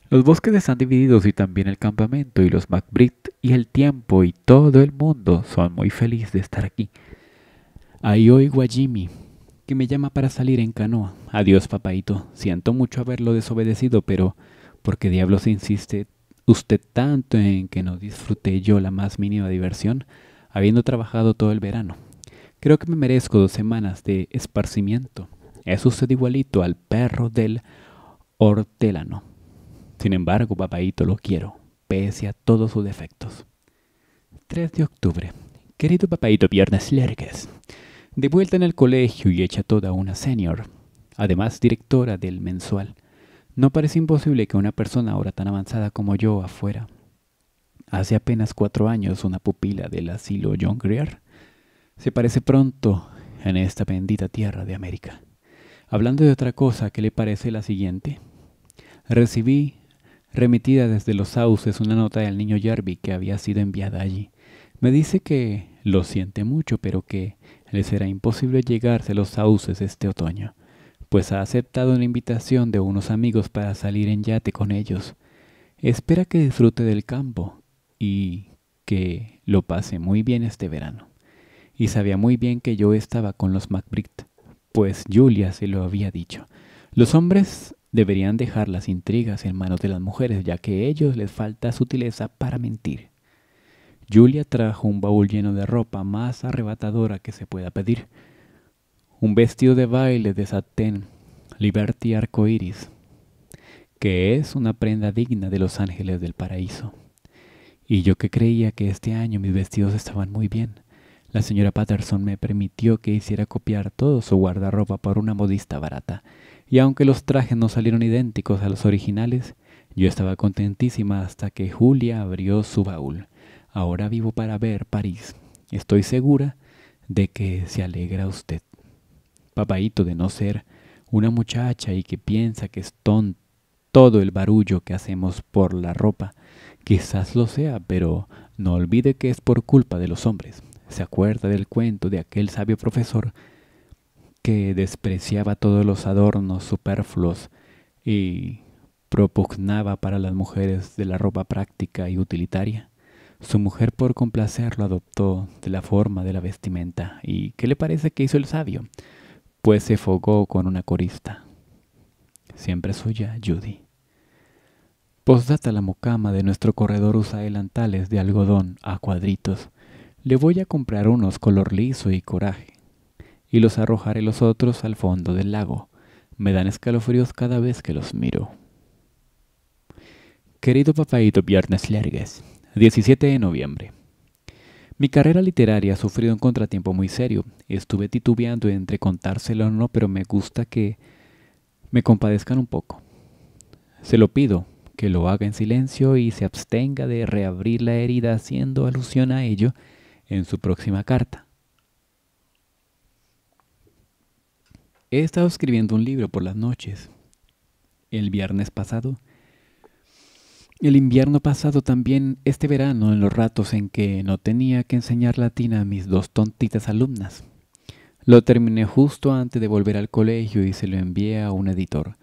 Los bosques están divididos y también el campamento y los macbride y el tiempo y todo el mundo son muy felices de estar aquí. Ahí hoy a que me llama para salir en canoa. Adiós, papaito. Siento mucho haberlo desobedecido, pero ¿por qué diablos insiste usted tanto en que no disfrute yo la más mínima diversión, habiendo trabajado todo el verano? Creo que me merezco dos semanas de esparcimiento. Es usted igualito al perro del hortelano. Sin embargo, papaito, lo quiero, pese a todos sus defectos. 3 de octubre. Querido papaito, viernes largas. De vuelta en el colegio y hecha toda una senior, además directora del mensual. No parece imposible que una persona ahora tan avanzada como yo afuera. Hace apenas cuatro años una pupila del asilo John Greer se parece pronto en esta bendita tierra de América hablando de otra cosa que le parece la siguiente. Recibí, remitida desde los sauces, una nota del niño Jarby que había sido enviada allí. Me dice que lo siente mucho, pero que le será imposible llegarse a los sauces este otoño, pues ha aceptado una invitación de unos amigos para salir en yate con ellos. Espera que disfrute del campo y que lo pase muy bien este verano. Y sabía muy bien que yo estaba con los MacBrit pues Julia se lo había dicho. Los hombres deberían dejar las intrigas en manos de las mujeres, ya que a ellos les falta sutileza para mentir. Julia trajo un baúl lleno de ropa más arrebatadora que se pueda pedir. Un vestido de baile de satén, Liberty Arcoiris, que es una prenda digna de los ángeles del paraíso. Y yo que creía que este año mis vestidos estaban muy bien. La señora Patterson me permitió que hiciera copiar todo su guardarropa por una modista barata, y aunque los trajes no salieron idénticos a los originales, yo estaba contentísima hasta que Julia abrió su baúl. Ahora vivo para ver París. Estoy segura de que se alegra usted. Papaito de no ser una muchacha y que piensa que es tonto todo el barullo que hacemos por la ropa. Quizás lo sea, pero no olvide que es por culpa de los hombres se acuerda del cuento de aquel sabio profesor que despreciaba todos los adornos superfluos y propugnaba para las mujeres de la ropa práctica y utilitaria. Su mujer por complacerlo adoptó de la forma de la vestimenta. ¿Y qué le parece que hizo el sabio? Pues se fogó con una corista. Siempre suya, Judy. Posdata, la mocama de nuestro corredor usa delantales de algodón a cuadritos le voy a comprar unos color liso y coraje, y los arrojaré los otros al fondo del lago. Me dan escalofríos cada vez que los miro. Querido papaito Viernes Lergues, 17 de noviembre. Mi carrera literaria ha sufrido un contratiempo muy serio. Estuve titubeando entre contárselo o no, pero me gusta que me compadezcan un poco. Se lo pido, que lo haga en silencio y se abstenga de reabrir la herida haciendo alusión a ello en su próxima carta. He estado escribiendo un libro por las noches. El viernes pasado. El invierno pasado también, este verano, en los ratos en que no tenía que enseñar latina a mis dos tontitas alumnas. Lo terminé justo antes de volver al colegio y se lo envié a un editor.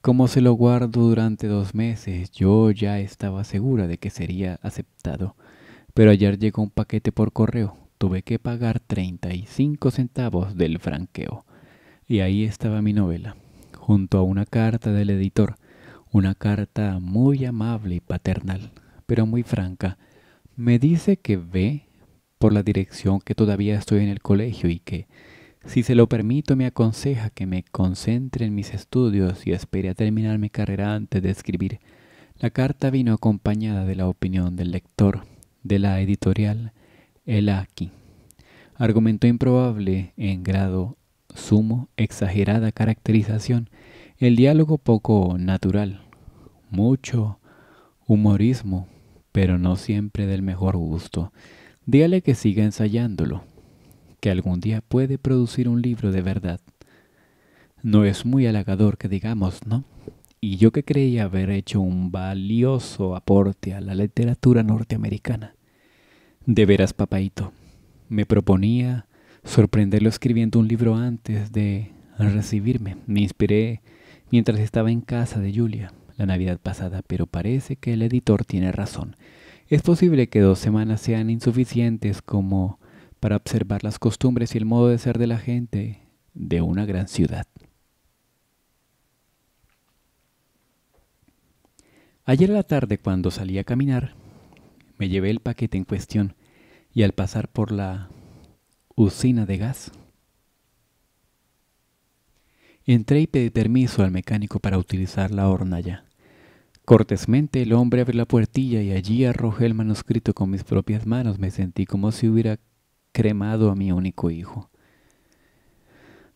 Como se lo guardo durante dos meses, yo ya estaba segura de que sería aceptado pero ayer llegó un paquete por correo. Tuve que pagar 35 centavos del franqueo. Y ahí estaba mi novela, junto a una carta del editor, una carta muy amable y paternal, pero muy franca. Me dice que ve por la dirección que todavía estoy en el colegio y que, si se lo permito, me aconseja que me concentre en mis estudios y espere a terminar mi carrera antes de escribir. La carta vino acompañada de la opinión del lector, de la editorial El Aquí. Argumento improbable en grado sumo, exagerada caracterización, el diálogo poco natural, mucho humorismo, pero no siempre del mejor gusto. díale que siga ensayándolo, que algún día puede producir un libro de verdad. No es muy halagador que digamos, ¿no? Y yo que creía haber hecho un valioso aporte a la literatura norteamericana. De veras, papaito, me proponía sorprenderlo escribiendo un libro antes de recibirme. Me inspiré mientras estaba en casa de Julia la Navidad pasada, pero parece que el editor tiene razón. Es posible que dos semanas sean insuficientes como para observar las costumbres y el modo de ser de la gente de una gran ciudad. Ayer a la tarde, cuando salí a caminar, me llevé el paquete en cuestión y al pasar por la usina de gas, entré y pedí permiso al mecánico para utilizar la hornalla. Cortésmente el hombre abrió la puertilla y allí arrojé el manuscrito con mis propias manos. Me sentí como si hubiera cremado a mi único hijo.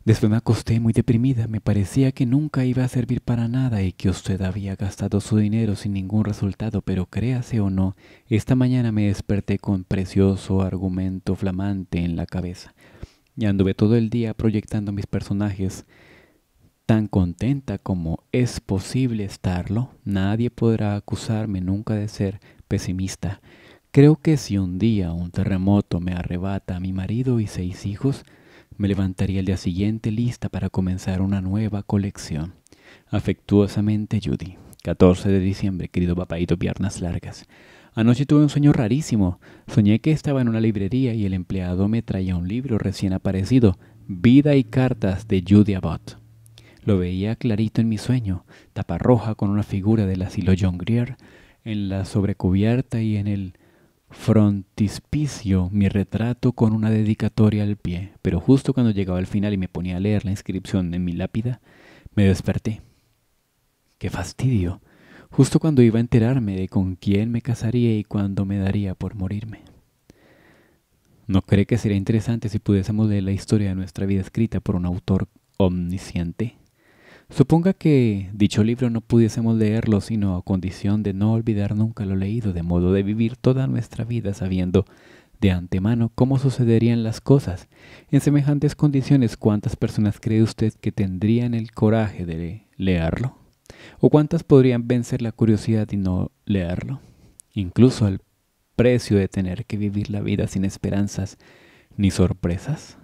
Después me acosté muy deprimida, me parecía que nunca iba a servir para nada y que usted había gastado su dinero sin ningún resultado, pero créase o no, esta mañana me desperté con precioso argumento flamante en la cabeza y anduve todo el día proyectando mis personajes tan contenta como es posible estarlo. Nadie podrá acusarme nunca de ser pesimista. Creo que si un día un terremoto me arrebata a mi marido y seis hijos, me levantaría el día siguiente lista para comenzar una nueva colección. Afectuosamente, Judy. 14 de diciembre, querido papaito, piernas largas. Anoche tuve un sueño rarísimo. Soñé que estaba en una librería y el empleado me traía un libro recién aparecido, Vida y Cartas de Judy Abbott. Lo veía clarito en mi sueño, tapa roja con una figura del asilo John Grier, en la sobrecubierta y en el frontispicio mi retrato con una dedicatoria al pie, pero justo cuando llegaba al final y me ponía a leer la inscripción en mi lápida, me desperté. ¡Qué fastidio! Justo cuando iba a enterarme de con quién me casaría y cuándo me daría por morirme. ¿No cree que sería interesante si pudiésemos leer la historia de nuestra vida escrita por un autor omnisciente? Suponga que dicho libro no pudiésemos leerlo sino a condición de no olvidar nunca lo leído, de modo de vivir toda nuestra vida sabiendo de antemano cómo sucederían las cosas. En semejantes condiciones, ¿cuántas personas cree usted que tendrían el coraje de leerlo? ¿O cuántas podrían vencer la curiosidad y no leerlo? Incluso al precio de tener que vivir la vida sin esperanzas ni sorpresas.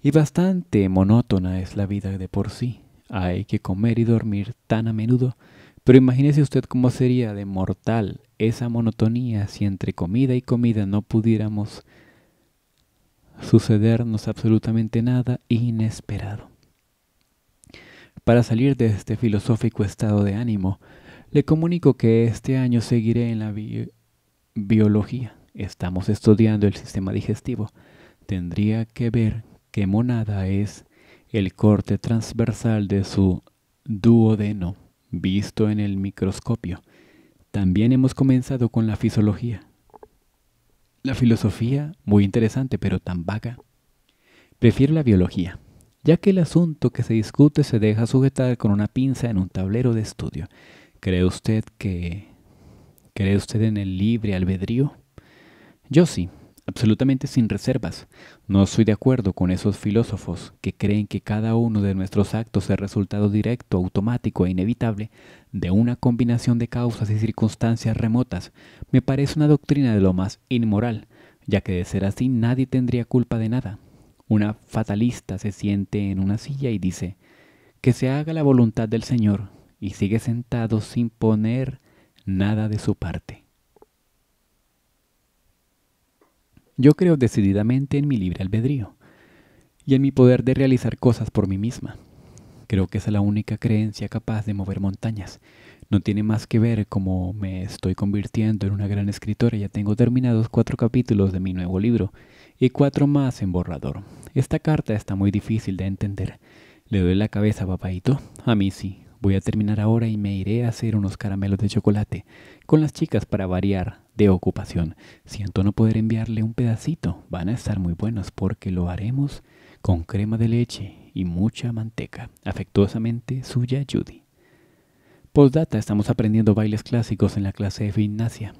Y bastante monótona es la vida de por sí. Hay que comer y dormir tan a menudo, pero imagínese usted cómo sería de mortal esa monotonía si entre comida y comida no pudiéramos sucedernos absolutamente nada inesperado. Para salir de este filosófico estado de ánimo, le comunico que este año seguiré en la biología. Estamos estudiando el sistema digestivo. Tendría que ver qué monada es el corte transversal de su duodeno visto en el microscopio. También hemos comenzado con la fisiología. La filosofía, muy interesante pero tan vaga. Prefiero la biología, ya que el asunto que se discute se deja sujetar con una pinza en un tablero de estudio. ¿Cree usted que... ¿Cree usted en el libre albedrío? Yo sí, absolutamente sin reservas. No estoy de acuerdo con esos filósofos que creen que cada uno de nuestros actos es resultado directo, automático e inevitable de una combinación de causas y circunstancias remotas. Me parece una doctrina de lo más inmoral, ya que de ser así nadie tendría culpa de nada. Una fatalista se siente en una silla y dice, que se haga la voluntad del Señor, y sigue sentado sin poner nada de su parte. Yo creo decididamente en mi libre albedrío y en mi poder de realizar cosas por mí misma. Creo que es la única creencia capaz de mover montañas. No tiene más que ver cómo me estoy convirtiendo en una gran escritora. Ya tengo terminados cuatro capítulos de mi nuevo libro y cuatro más en borrador. Esta carta está muy difícil de entender. Le doy la cabeza A mí sí. Voy a terminar ahora y me iré a hacer unos caramelos de chocolate con las chicas para variar de ocupación. Siento no poder enviarle un pedacito. Van a estar muy buenos porque lo haremos con crema de leche y mucha manteca. Afectuosamente, suya Judy. Postdata, estamos aprendiendo bailes clásicos en la clase de gimnasia.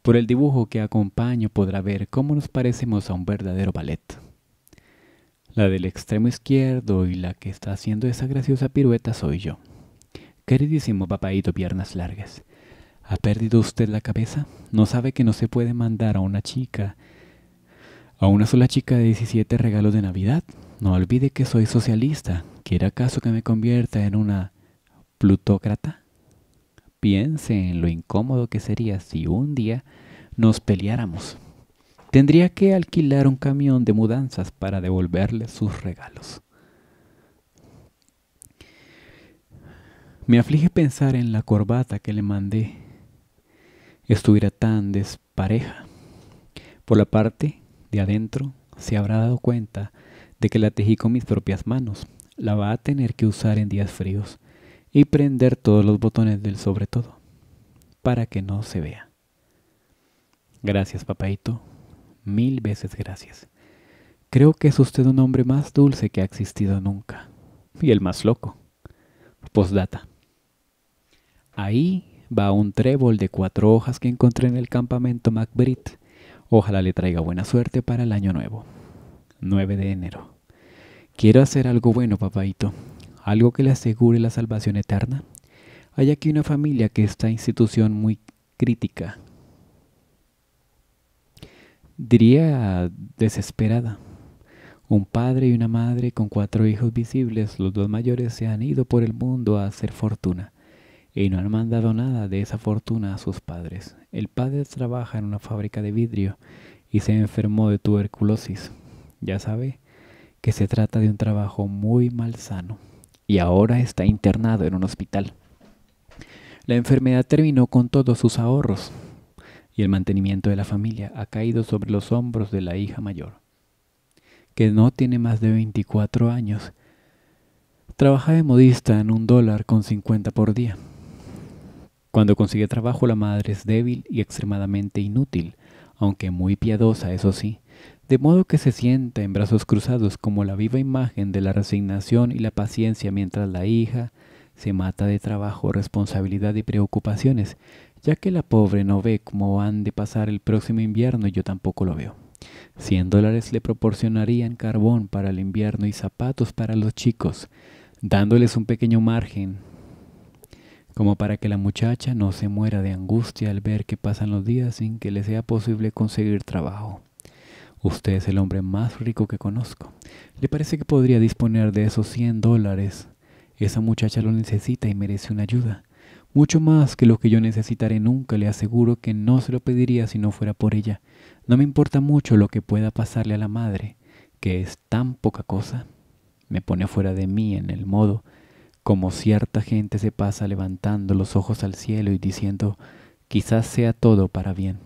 Por el dibujo que acompaño podrá ver cómo nos parecemos a un verdadero ballet. La del extremo izquierdo y la que está haciendo esa graciosa pirueta soy yo. Queridísimo papaito piernas largas, ¿Ha perdido usted la cabeza? ¿No sabe que no se puede mandar a una chica, a una sola chica de 17 regalos de Navidad? No olvide que soy socialista. ¿Quiere acaso que me convierta en una plutócrata? Piense en lo incómodo que sería si un día nos peleáramos. Tendría que alquilar un camión de mudanzas para devolverle sus regalos. Me aflige pensar en la corbata que le mandé estuviera tan despareja. Por la parte de adentro se habrá dado cuenta de que la tejí con mis propias manos. La va a tener que usar en días fríos y prender todos los botones del sobre todo para que no se vea. Gracias, papaito. Mil veces gracias. Creo que es usted un hombre más dulce que ha existido nunca. Y el más loco. Postdata. Ahí va un trébol de cuatro hojas que encontré en el campamento McBrit. Ojalá le traiga buena suerte para el año nuevo. 9 de enero. Quiero hacer algo bueno, papaito. Algo que le asegure la salvación eterna. Hay aquí una familia que está en institución muy crítica. Diría desesperada. Un padre y una madre con cuatro hijos visibles, los dos mayores se han ido por el mundo a hacer fortuna y no han mandado nada de esa fortuna a sus padres. El padre trabaja en una fábrica de vidrio y se enfermó de tuberculosis. Ya sabe que se trata de un trabajo muy malsano y ahora está internado en un hospital. La enfermedad terminó con todos sus ahorros y el mantenimiento de la familia ha caído sobre los hombros de la hija mayor, que no tiene más de 24 años. Trabaja de modista en un dólar con 50 por día cuando consigue trabajo la madre es débil y extremadamente inútil, aunque muy piadosa, eso sí, de modo que se sienta en brazos cruzados como la viva imagen de la resignación y la paciencia mientras la hija se mata de trabajo, responsabilidad y preocupaciones, ya que la pobre no ve cómo han de pasar el próximo invierno y yo tampoco lo veo. Cien dólares le proporcionarían carbón para el invierno y zapatos para los chicos, dándoles un pequeño margen como para que la muchacha no se muera de angustia al ver que pasan los días sin que le sea posible conseguir trabajo. Usted es el hombre más rico que conozco. ¿Le parece que podría disponer de esos 100 dólares? Esa muchacha lo necesita y merece una ayuda. Mucho más que lo que yo necesitaré nunca, le aseguro que no se lo pediría si no fuera por ella. No me importa mucho lo que pueda pasarle a la madre, que es tan poca cosa. Me pone fuera de mí en el modo como cierta gente se pasa levantando los ojos al cielo y diciendo, quizás sea todo para bien,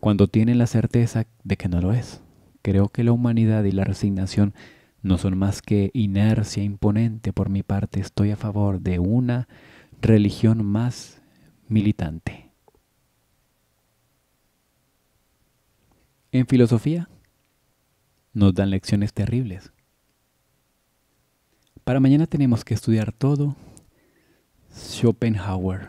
cuando tienen la certeza de que no lo es. Creo que la humanidad y la resignación no son más que inercia imponente. Por mi parte, estoy a favor de una religión más militante. En filosofía nos dan lecciones terribles para mañana tenemos que estudiar todo Schopenhauer.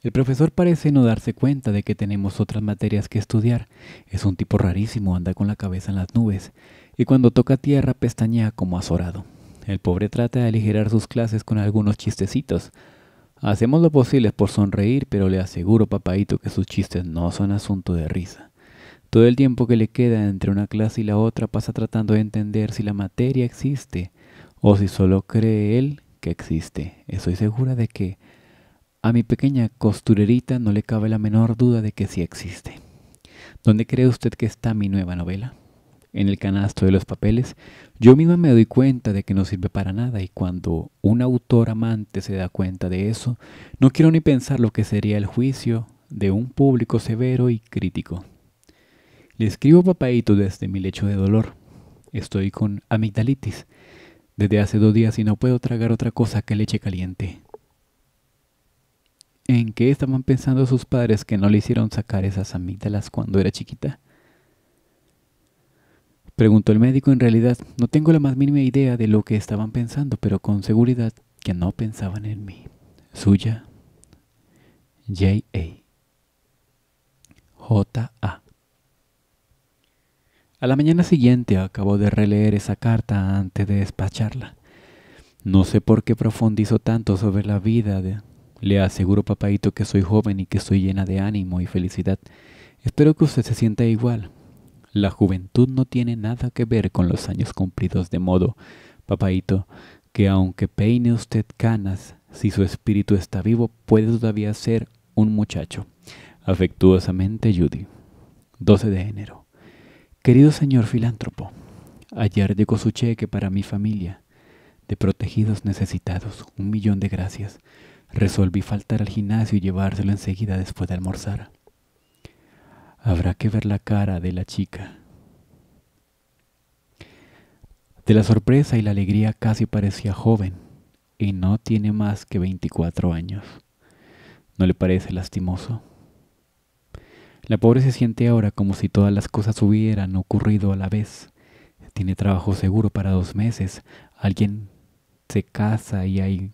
El profesor parece no darse cuenta de que tenemos otras materias que estudiar. Es un tipo rarísimo, anda con la cabeza en las nubes, y cuando toca tierra pestañea como azorado. El pobre trata de aligerar sus clases con algunos chistecitos. Hacemos lo posible por sonreír, pero le aseguro, papaito, que sus chistes no son asunto de risa. Todo el tiempo que le queda entre una clase y la otra pasa tratando de entender si la materia existe o si solo cree él que existe. Estoy segura de que a mi pequeña costurerita no le cabe la menor duda de que sí existe. ¿Dónde cree usted que está mi nueva novela? En el canasto de los papeles, yo misma me doy cuenta de que no sirve para nada y cuando un autor amante se da cuenta de eso, no quiero ni pensar lo que sería el juicio de un público severo y crítico. Le escribo papaito desde mi lecho de dolor. Estoy con amigdalitis desde hace dos días y no puedo tragar otra cosa que leche caliente. ¿En qué estaban pensando sus padres que no le hicieron sacar esas amígdalas cuando era chiquita? Preguntó el médico en realidad. No tengo la más mínima idea de lo que estaban pensando, pero con seguridad que no pensaban en mí. Suya. J.A. J.A. A la mañana siguiente acabo de releer esa carta antes de despacharla. No sé por qué profundizo tanto sobre la vida. De... Le aseguro, papaito, que soy joven y que estoy llena de ánimo y felicidad. Espero que usted se sienta igual. La juventud no tiene nada que ver con los años cumplidos de modo, papaito, que aunque peine usted canas, si su espíritu está vivo, puede todavía ser un muchacho. Afectuosamente, Judy. 12 de enero. Querido señor filántropo, ayer llegó su cheque para mi familia. De protegidos necesitados, un millón de gracias. Resolví faltar al gimnasio y llevárselo enseguida después de almorzar. Habrá que ver la cara de la chica. De la sorpresa y la alegría casi parecía joven, y no tiene más que 24 años. ¿No le parece lastimoso? La pobre se siente ahora como si todas las cosas hubieran ocurrido a la vez. Tiene trabajo seguro para dos meses. Alguien se casa y hay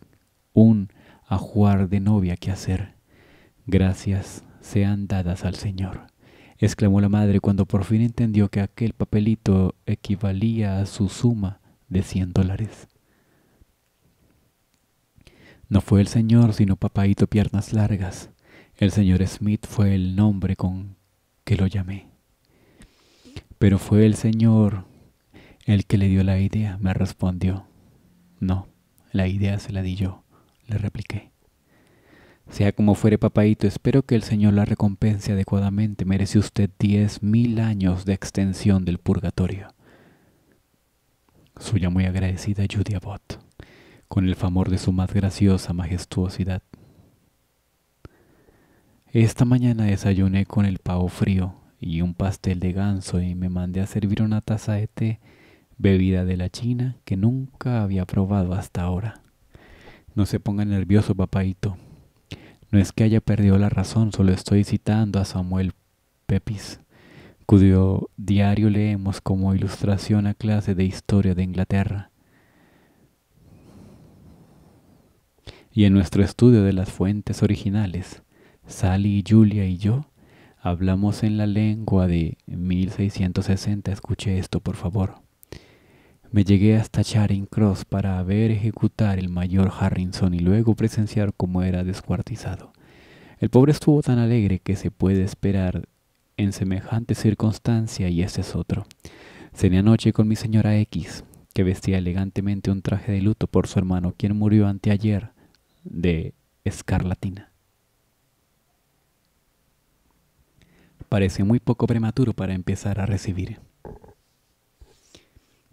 un ajuar de novia que hacer. Gracias sean dadas al Señor, exclamó la madre cuando por fin entendió que aquel papelito equivalía a su suma de cien dólares. No fue el Señor, sino papaito piernas largas, el señor Smith fue el nombre con que lo llamé. Pero fue el señor el que le dio la idea, me respondió. No, la idea se la di yo, le repliqué. Sea como fuere, papaito, espero que el Señor la recompense adecuadamente. Merece usted diez mil años de extensión del purgatorio. Suya muy agradecida Judy Abbott, con el favor de su más graciosa majestuosidad. Esta mañana desayuné con el pavo frío y un pastel de ganso y me mandé a servir una taza de té, bebida de la China que nunca había probado hasta ahora. No se ponga nervioso, papaito. No es que haya perdido la razón, solo estoy citando a Samuel Pepys, cuyo diario leemos como ilustración a clase de historia de Inglaterra. Y en nuestro estudio de las fuentes originales, Sally, Julia y yo hablamos en la lengua de 1660. Escuche esto, por favor. Me llegué hasta Charing Cross para ver ejecutar el mayor Harrison y luego presenciar cómo era descuartizado. El pobre estuvo tan alegre que se puede esperar en semejante circunstancia y ese es otro. Cené anoche con mi señora X, que vestía elegantemente un traje de luto por su hermano, quien murió anteayer de escarlatina. parece muy poco prematuro para empezar a recibir.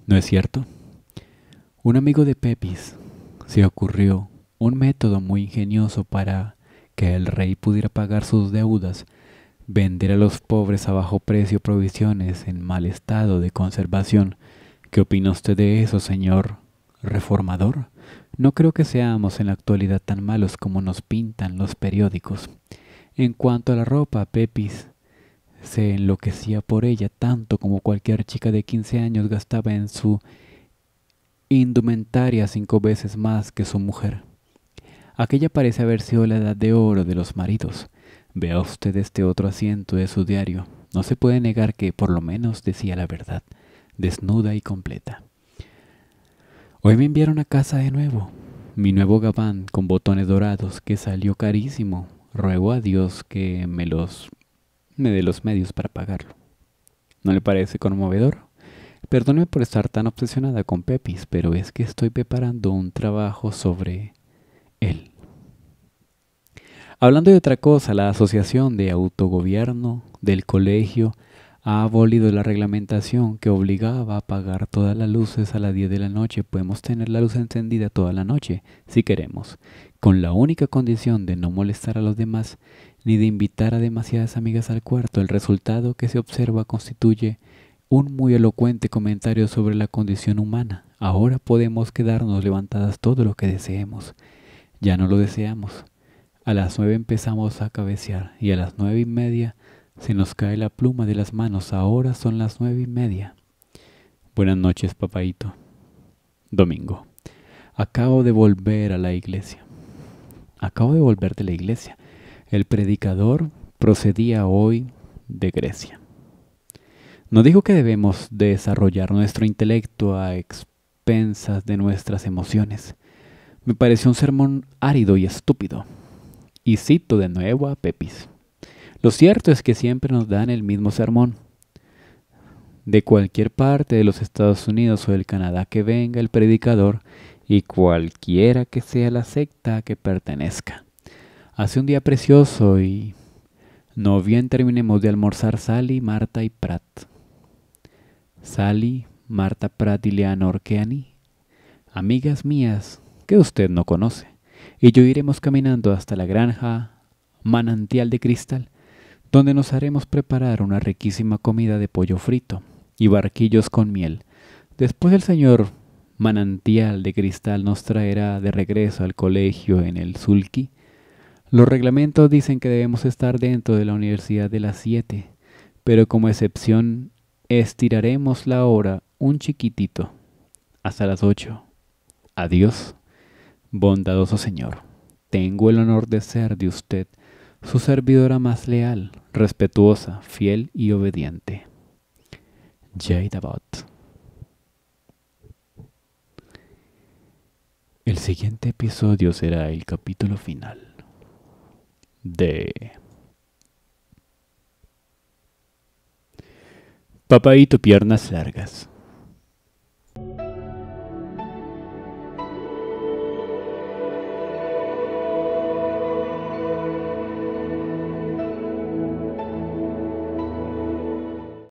¿No es cierto? Un amigo de Pepis se ocurrió un método muy ingenioso para que el rey pudiera pagar sus deudas, vender a los pobres a bajo precio provisiones en mal estado de conservación. ¿Qué opina usted de eso, señor reformador? No creo que seamos en la actualidad tan malos como nos pintan los periódicos. En cuanto a la ropa, Pepis se enloquecía por ella tanto como cualquier chica de 15 años gastaba en su indumentaria cinco veces más que su mujer. Aquella parece haber sido la edad de oro de los maridos. Vea usted este otro asiento de su diario. No se puede negar que por lo menos decía la verdad, desnuda y completa. Hoy me enviaron a casa de nuevo. Mi nuevo gabán con botones dorados que salió carísimo. Ruego a Dios que me los de los medios para pagarlo. ¿No le parece conmovedor? Perdóneme por estar tan obsesionada con Pepis, pero es que estoy preparando un trabajo sobre él. Hablando de otra cosa, la Asociación de Autogobierno del Colegio ha abolido la reglamentación que obligaba a pagar todas las luces a las 10 de la noche. Podemos tener la luz encendida toda la noche, si queremos, con la única condición de no molestar a los demás ni de invitar a demasiadas amigas al cuarto. El resultado que se observa constituye un muy elocuente comentario sobre la condición humana. Ahora podemos quedarnos levantadas todo lo que deseemos. Ya no lo deseamos. A las nueve empezamos a cabecear y a las nueve y media se nos cae la pluma de las manos. Ahora son las nueve y media. Buenas noches, papaito. Domingo. Acabo de volver a la iglesia. Acabo de volver de la iglesia. El predicador procedía hoy de Grecia. No dijo que debemos desarrollar nuestro intelecto a expensas de nuestras emociones. Me pareció un sermón árido y estúpido. Y cito de nuevo a Pepis. Lo cierto es que siempre nos dan el mismo sermón. De cualquier parte de los Estados Unidos o del Canadá que venga el predicador y cualquiera que sea la secta a que pertenezca. Hace un día precioso y no bien terminemos de almorzar Sally, Marta y Pratt. Sally, Marta Pratt y Leanor Keani, amigas mías que usted no conoce, y yo iremos caminando hasta la granja Manantial de Cristal, donde nos haremos preparar una riquísima comida de pollo frito y barquillos con miel. Después el señor Manantial de Cristal nos traerá de regreso al colegio en el Sulki los reglamentos dicen que debemos estar dentro de la universidad de las 7, pero como excepción estiraremos la hora un chiquitito hasta las 8. Adiós, bondadoso Señor. Tengo el honor de ser de usted su servidora más leal, respetuosa, fiel y obediente. Jadabot. El siguiente episodio será el capítulo final de tu Piernas Largas.